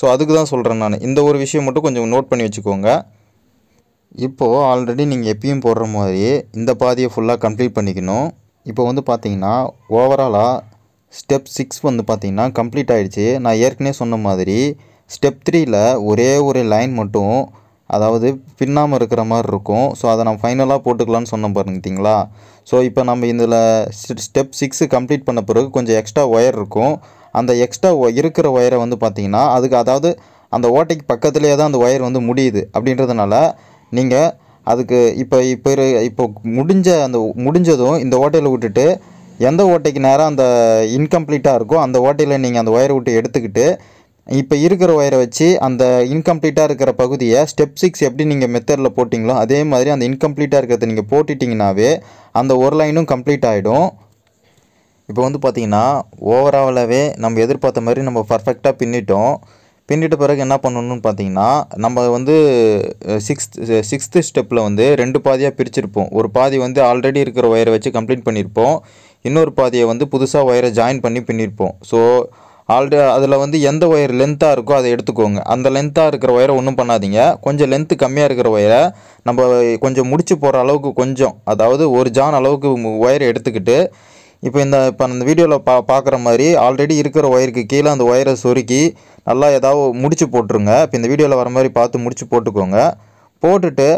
ஸோ அதுக்கு தான் சொல்கிறேன் நான் இந்த ஒரு விஷயம் மட்டும் கொஞ்சம் நோட் பண்ணி வச்சுக்கோங்க இப்போது ஆல்ரெடி நீங்கள் எப்பயும் போடுற மாதிரி இந்த பாதியை ஃபுல்லாக கம்ப்ளீட் பண்ணிக்கணும் இப்போ வந்து பார்த்தீங்கன்னா ஓவராலாக ஸ்டெப் சிக்ஸ் வந்து பார்த்திங்கன்னா கம்ப்ளீட் ஆகிடுச்சி நான் ஏற்கனவே சொன்ன மாதிரி ஸ்டெப் த்ரீயில் ஒரே ஒரு லைன் மட்டும் அதாவது பின்னாமல் இருக்கிற மாதிரி இருக்கும் ஸோ அதை நான் ஃபைனலாக போட்டுக்கலான்னு சொன்ன பாருங்கத்திங்களா ஸோ இப்போ நம்ம இதில் ஸ்டெப் சிக்ஸு கம்ப்ளீட் பண்ண பிறகு கொஞ்சம் எக்ஸ்ட்ரா ஒயர் இருக்கும் அந்த எக்ஸ்ட்ரா இருக்கிற ஒயரை வந்து பார்த்திங்கன்னா அதுக்கு அதாவது அந்த ஓட்டைக்கு பக்கத்துலேயே தான் அந்த ஒயர் வந்து முடியுது அப்படின்றதுனால நீங்கள் அதுக்கு இப்போ இப்போ இப்போ முடிஞ்ச அந்த முடிஞ்சதும் இந்த ஓட்டையில் விட்டுட்டு எந்த ஓட்டைக்கு நேரம் அந்த இன்கம்ப்ளீட்டாக இருக்கோ அந்த ஓட்டையில் நீங்கள் அந்த ஒயரை விட்டு எடுத்துக்கிட்டு இப்போ இருக்கிற ஒயரை வச்சு அந்த இன்கம்ப்ளீட்டாக இருக்கிற பகுதியை ஸ்டெப் சிக்ஸ் எப்படி நீங்கள் மெத்தடில் போட்டிங்களோ அதே மாதிரி அந்த இன்கம்ப்ளீட்டாக இருக்கிறத நீங்கள் போட்டுட்டிங்கனாவே அந்த ஒரு லைனும் கம்ப்ளீட் ஆகிடும் இப்போ வந்து பார்த்திங்கன்னா ஓவராலாகவே நம்ம எதிர்பார்த்த மாதிரி நம்ம பர்ஃபெக்டாக பின்னிட்டோம் பின்னிட்ட பிறகு என்ன பண்ணணும்னு பார்த்தீங்கன்னா நம்ம வந்து சிக்ஸ்த் சிக்ஸ்த்து ஸ்டெப்பில் வந்து ரெண்டு பாதியாக பிரிச்சிருப்போம் ஒரு பாதி வந்து ஆல்ரெடி இருக்கிற ஒயரை வச்சு கம்ப்ளீட் பண்ணியிருப்போம் இன்னொரு பாதியை வந்து புதுசாக ஒயரை ஜாயின் பண்ணி பின்னிருப்போம் ஸோ ஆல்ரெடி அதில் வந்து எந்த ஒயர் லென்த்தாக இருக்கோ அதை எடுத்துக்கோங்க அந்த லென்த்தாக இருக்கிற ஒயரை ஒன்றும் பண்ணாதீங்க கொஞ்சம் லென்த்து கம்மியாக இருக்கிற ஒயரை நம்ம கொஞ்சம் முடிச்சு போகிற அளவுக்கு கொஞ்சம் அதாவது ஒரு ஜான் அளவுக்கு ஒயரை எடுத்துக்கிட்டு இப்போ இந்த இப்போ அந்த வீடியோவில் பா பார்க்குற மாதிரி ஆல்ரெடி இருக்கிற ஒயருக்கு கீழே அந்த ஒயரை சொருக்கி நல்லா ஏதாவது முடிச்சு போட்டுருங்க இப்போ இந்த வீடியோவில் வர மாதிரி பார்த்து முடிச்சு போட்டுக்கோங்க போட்டுட்டு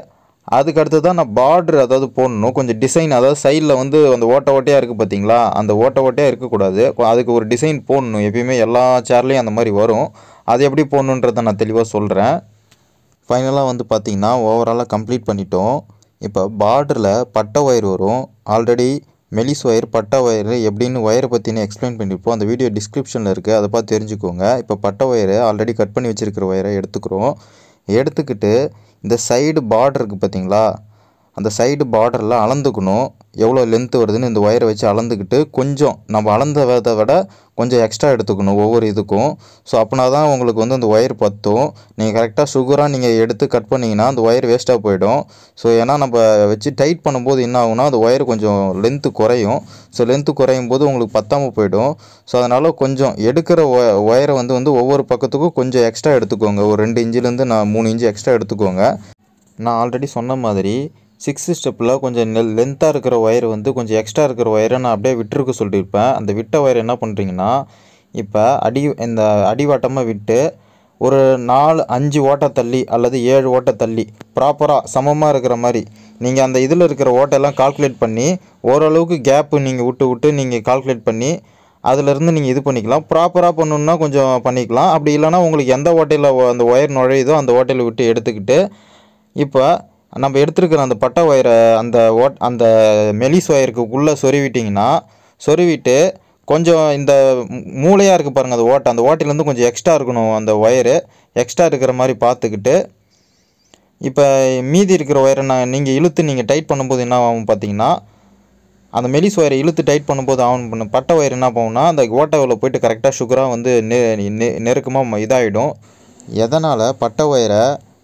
அதுக்கடுத்து தான் நான் பார்ட்ரு அதாவது போடணும் கொஞ்சம் டிசைன் அதாவது சைடில் வந்து அந்த ஓட்ட ஓட்டையாக இருக்குது பார்த்தீங்களா அந்த ஓட்ட ஓட்டையாக இருக்கக்கூடாது அதுக்கு ஒரு டிசைன் போடணும் எப்பயுமே எல்லா சேர்லேயும் அந்த மாதிரி வரும் அது எப்படி போடணுன்றதை நான் தெளிவாக சொல்கிறேன் ஃபைனலாக வந்து பார்த்திங்கன்னா ஓவராலாக கம்ப்ளீட் பண்ணிட்டோம் இப்போ பார்டரில் பட்டை ஒயர் வரும் ஆல்ரெடி மெலிஸ் ஒயர் பட்டா ஒயர் எப்படின்னு ஒயரை பற்றினு எக்ஸ்பிளைன் பண்ணியிருப்போம் அந்த வீடியோ டிஸ்கிரிப்ஷனில் இருக்குது அதை பார்த்து தெரிஞ்சுக்கோங்க இப்போ பட்டா ஒயரு ஆல்ரெடி கட் பண்ணி வச்சுருக்கிற ஒயரை எடுத்துக்கிறோம் எடுத்துக்கிட்டு இந்த சைடு பார்டர் இருக்குது பார்த்தீங்களா அந்த சைடு பார்டரில் அளந்துக்கணும் எவ்வளோ லென்த்து வருதுன்னு இந்த ஒயரை வச்சு அளந்துக்கிட்டு கொஞ்சம் நம்ம அளந்ததை விட கொஞ்சம் எக்ஸ்ட்ரா எடுத்துக்கணும் ஒவ்வொரு இதுக்கும் ஸோ அப்படின்னா தான் உங்களுக்கு வந்து அந்த ஒயர் பற்றும் நீங்கள் கரெக்டாக சுகராக நீங்கள் எடுத்து கட் பண்ணிங்கன்னா அந்த ஒயர் வேஸ்ட்டாக போயிடும் ஸோ ஏன்னா நம்ம வச்சு டைட் பண்ணும்போது என்ன ஆகுனா அந்த ஒயர் கொஞ்சம் லென்த்து குறையும் ஸோ லென்த்து குறையும் போது உங்களுக்கு பத்தாமல் போயிடும் ஸோ அதனால் கொஞ்சம் எடுக்கிற ஒயரை வந்து வந்து ஒவ்வொரு பக்கத்துக்கும் கொஞ்சம் எக்ஸ்ட்ரா எடுத்துக்கோங்க ஒரு ரெண்டு இன்ச்சிலேருந்து நான் மூணு இன்ச்சு எக்ஸ்ட்ரா எடுத்துக்கோங்க நான் ஆல்ரெடி சொன்ன மாதிரி சிக்ஸ்த்து ஸ்டெப்பில் கொஞ்சம் நெல் லென்த்தாக இருக்கிற ஒயர் வந்து கொஞ்சம் எக்ஸ்ட்ரா இருக்கிற ஒயரை நான் அப்படியே விட்டுருக்க சொல்லியிருப்பேன் அந்த விட்ட ஒயர் என்ன பண்ணுறீங்கன்னா இப்போ அடி இந்த அடிவாட்டமாக விட்டு ஒரு நாலு அஞ்சு ஓட்டை தள்ளி அல்லது ஏழு ஓட்டை தள்ளி ப்ராப்பராக சமமாக இருக்கிற மாதிரி நீங்கள் அந்த இதில் இருக்கிற ஓட்டையெல்லாம் கால்குலேட் பண்ணி ஓரளவுக்கு கேப்பு நீங்கள் விட்டு விட்டு நீங்கள் கால்குலேட் பண்ணி அதிலிருந்து நீங்கள் இது பண்ணிக்கலாம் ப்ராப்பராக பண்ணணுன்னா கொஞ்சம் பண்ணிக்கலாம் அப்படி இல்லைனா உங்களுக்கு எந்த ஓட்டையில் அந்த ஒயர் நுழையுதோ அந்த ஓட்டையில் விட்டு எடுத்துக்கிட்டு இப்போ நம்ம எடுத்துருக்கிற அந்த பட்டை ஒயரை அந்த ஓட் அந்த மெலிஸ் ஒயருக்கு உள்ளே சொருவிட்டிங்கன்னா சொருவிட்டு கொஞ்சம் இந்த மூளையாக இருக்குது பாருங்கள் அந்த ஓட்டை அந்த ஓட்டையிலேருந்து கொஞ்சம் எக்ஸ்ட்ரா இருக்கணும் அந்த ஒயரு எக்ஸ்ட்ரா இருக்கிற மாதிரி பார்த்துக்கிட்டு இப்போ மீதி இருக்கிற ஒயரை நான் நீங்கள் இழுத்து நீங்கள் டைட் பண்ணும்போது என்ன ஆகும் பார்த்தீங்கன்னா அந்த மெலிஸ் ஒயரை இழுத்து டைட் பண்ணும்போது ஆன் பண்ண பட்டை ஒயர் என்ன போகும்னா அந்த ஓட்டைவில் போயிட்டு கரெக்டாக சுகராக வந்து நெ நெ நெருக்கமாக இதாகிடும் எதனால் பட்டை ஒயரை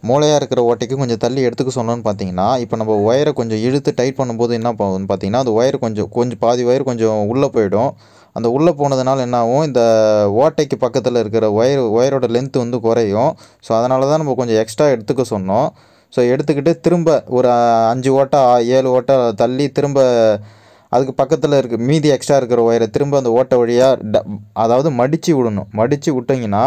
மூளையாக இருக்கிற ஓட்டைக்கு கொஞ்சம் தள்ளி எடுத்துக்க சொன்னோன்னு பார்த்தீங்கன்னா இப்போ நம்ம ஒயரை கொஞ்சம் இழுத்து டைட் பண்ணும்போது என்ன ஆகும்னு பார்த்தீங்கன்னா அந்த ஒயர் கொஞ்சம் கொஞ்சம் பாதி ஒயர் கொஞ்சம் உள்ளே போயிடும் அந்த உள்ளே போனதுனால என்னாகும் இந்த ஓட்டைக்கு பக்கத்தில் இருக்கிற ஒயர் ஒயரோட லென்த்து வந்து குறையும் ஸோ அதனால தான் நம்ம கொஞ்சம் எக்ஸ்ட்ரா எடுத்துக்க சொன்னோம் ஸோ எடுத்துக்கிட்டு திரும்ப ஒரு அஞ்சு ஓட்டை ஏழு ஓட்டை தள்ளி திரும்ப அதுக்கு பக்கத்தில் இருக்க மீதி எக்ஸ்ட்ரா இருக்கிற ஒயரை திரும்ப அந்த ஓட்டை வழியாக அதாவது மடித்து விடணும் மடித்து விட்டிங்கன்னா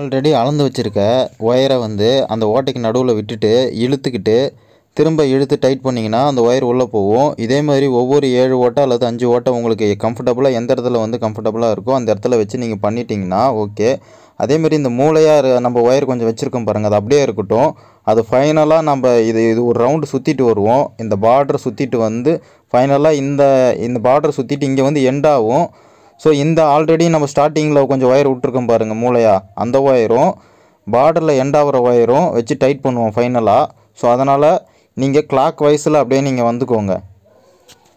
ஆல்ரெடி அளந்து வச்சுருக்க ஒயரை வந்து அந்த ஓட்டைக்கு நடுவில் விட்டுட்டு இழுத்துக்கிட்டு திரும்ப இழுத்து டைட் பண்ணிங்கன்னா அந்த ஒயர் உள்ளே போகும் இதே மாதிரி ஒவ்வொரு ஏழு ஓட்டை அல்லது அஞ்சு ஓட்டை உங்களுக்கு கம்ஃபர்டபுளாக எந்த இடத்துல வந்து கம்ஃபர்டபுளாக இருக்கோ அந்த இடத்துல வச்சு நீங்கள் பண்ணிட்டீங்கன்னா ஓகே அதேமாதிரி இந்த மூளையாக நம்ம ஒயர் கொஞ்சம் வச்சுருக்கோம் பாருங்கள் அது அப்படியே இருக்கட்டும் அது ஃபைனலாக நம்ம இது இது ஒரு ரவுண்டு சுற்றிட்டு வருவோம் இந்த பார்டர் சுற்றிட்டு வந்து ஃபைனலாக இந்த இந்த பார்டர் சுற்றிட்டு இங்கே வந்து எண்டாகும் ஸோ இந்த ஆல்ரெடி நம்ம ஸ்டார்டிங்கில் கொஞ்சம் ஒயர் விட்டுருக்கோம் பாருங்கள் மூளையா அந்த ஒயரும் பார்டரில் எண்ட் ஆகிற ஒயரும் வச்சு டைட் பண்ணுவோம் ஃபைனலாக ஸோ அதனால் நீங்கள் கிளாக் வைஸில் அப்படியே நீங்கள் வந்துக்கோங்க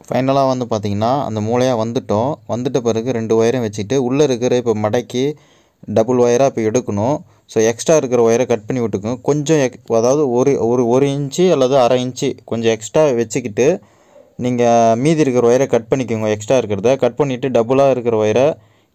ஃபைனலாக வந்து பார்த்திங்கன்னா அந்த மூளையாக வந்துட்டோம் வந்துட்ட பிறகு ரெண்டு ஒயரும் வச்சுட்டு உள்ளே இருக்கிற இப்போ மடக்கி டபுள் ஒயராக இப்போ எடுக்கணும் ஸோ எக்ஸ்ட்ரா இருக்கிற ஒயரை கட் பண்ணி விட்டுக்கோங்க கொஞ்சம் எக் அதாவது ஒரு ஒரு ஒரு இன்ச்சு அல்லது அரை இன்ச்சு கொஞ்சம் எக்ஸ்ட்ரா வச்சுக்கிட்டு நீங்கள் மீதி இருக்கிற ஒயரை கட் பண்ணிக்கோங்க எக்ஸ்ட்ரா இருக்கிறத கட் பண்ணிவிட்டு டபுளாக இருக்கிற ஒயரை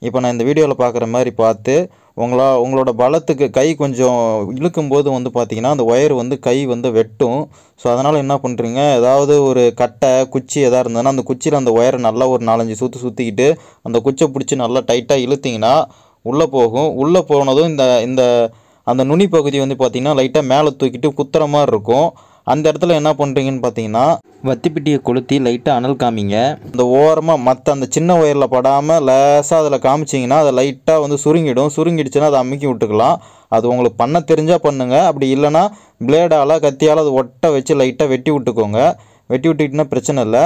இப்போ நான் இந்த வீடியோவில் பார்க்குற மாதிரி பார்த்து உங்களா உங்களோட பலத்துக்கு கை கொஞ்சம் இழுக்கும் போது வந்து பார்த்தீங்கன்னா அந்த ஒயர் வந்து கை வந்து வெட்டும் ஸோ அதனால் என்ன பண்ணுறீங்க ஏதாவது ஒரு கட்டை குச்சி எதாக இருந்ததுன்னா அந்த குச்சியில் அந்த ஒயரை நல்லா ஒரு நாலஞ்சு சுற்றி சுற்றிக்கிட்டு அந்த குச்சை பிடிச்சி நல்லா டைட்டாக இழுத்திங்கன்னா உள்ளே போகும் உள்ளே போனதும் இந்த இந்த அந்த நுனி பகுதி வந்து பார்த்திங்கன்னா லைட்டாக மேலே தூக்கிட்டு குத்துற மாதிரி இருக்கும் அந்த இடத்துல என்ன பண்ணுறீங்கன்னு பார்த்தீங்கன்னா வத்திப்பிட்டியை கொளுத்தி லைட்டாக அனல் காமிங்க அந்த ஓரமாக மற்ற அந்த சின்ன ஒயரில் படாமல் லேசாக அதில் காமிச்சிங்கன்னா அதை லைட்டாக வந்து சுருங்கிடும் சுருங்கிடுச்சுன்னா அதை அமுக்கி விட்டுக்கலாம் அது உங்களுக்கு பண்ண தெரிஞ்சால் பண்ணுங்கள் அப்படி இல்லைனா பிளேடால் கத்தியால் அது ஒட்டை வச்சு லைட்டாக வெட்டி விட்டுக்கோங்க வெட்டி விட்டுக்கிட்டுனா பிரச்சனை இல்லை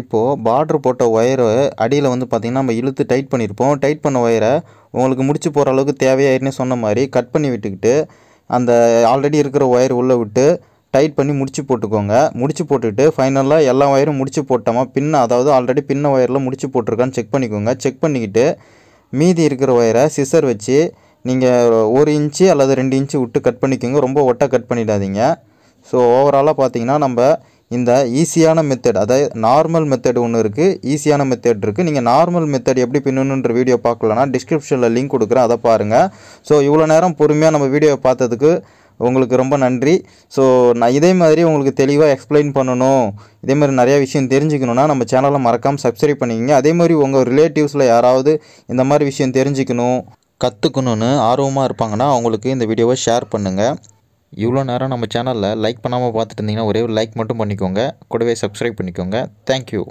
இப்போது பார்ட்ரு போட்ட ஒயரு அடியில் வந்து பார்த்திங்கன்னா நம்ம இழுத்து டைட் பண்ணியிருப்போம் டைட் பண்ண ஒயரை உங்களுக்கு முடிச்சு போகிற அளவுக்கு தேவையாயிருன்னு சொன்ன மாதிரி கட் பண்ணி விட்டுக்கிட்டு அந்த ஆல்ரெடி இருக்கிற ஒயர் உள்ளே விட்டு டைட் பண்ணி முடிச்சு போட்டுக்கோங்க முடிச்சு போட்டுக்கிட்டு ஃபைனலாக எல்லா ஒயரும் முடிச்சு போட்டோமா பின்ன அதாவது ஆல்ரெடி பின்ன ஒயரில் முடிச்சு போட்டிருக்கான்னு செக் பண்ணிக்கோங்க செக் பண்ணிக்கிட்டு மீதி இருக்கிற ஒயரை சிசர் வச்சு நீங்கள் ஒரு இன்ச்சு அல்லது ரெண்டு இன்ச்சு விட்டு கட் பண்ணிக்கோங்க ரொம்ப ஒட்டை கட் பண்ணிடாதீங்க ஸோ ஓவராலாக பார்த்தீங்கன்னா நம்ம இந்த ஈஸியான மெத்தட் அதாவது நார்மல் மெத்தட் ஒன்று இருக்குது ஈஸியான மெத்தட் இருக்குது நீங்கள் நார்மல் மெத்தட் எப்படி பின்னணுன்ற வீடியோ பார்க்கலன்னா டிஸ்கிரிப்ஷனில் லிங்க் கொடுக்குறேன் அதை பாருங்கள் ஸோ இவ்வளோ நேரம் பொறுமையாக நம்ம வீடியோ பார்த்ததுக்கு உங்களுக்கு ரொம்ப நன்றி ஸோ நான் இதே மாதிரி உங்களுக்கு தெளிவாக எக்ஸ்பிளைன் பண்ணணும் இதே மாதிரி நிறையா விஷயம் தெரிஞ்சுக்கணுன்னா நம்ம சேனலை மறக்காமல் சப்ஸ்கிரைப் பண்ணிக்கிங்க அதே மாதிரி உங்கள் ரிலேட்டிவ்ஸில் யாராவது இந்த மாதிரி விஷயம் தெரிஞ்சுக்கணும் கற்றுக்கணுன்னு ஆர்வமாக இருப்பாங்கன்னா அவங்களுக்கு இந்த வீடியோவை ஷேர் பண்ணுங்கள் இவ்வளோ நேரம் நம்ம சேனலில் லைக் பண்ணாமல் பார்த்துட்டு இருந்தீங்கன்னா ஒரே ஒரு லைக் மட்டும் பண்ணிக்கோங்க கூடவே சப்ஸ்கிரைப் பண்ணிக்கோங்க தேங்க்யூ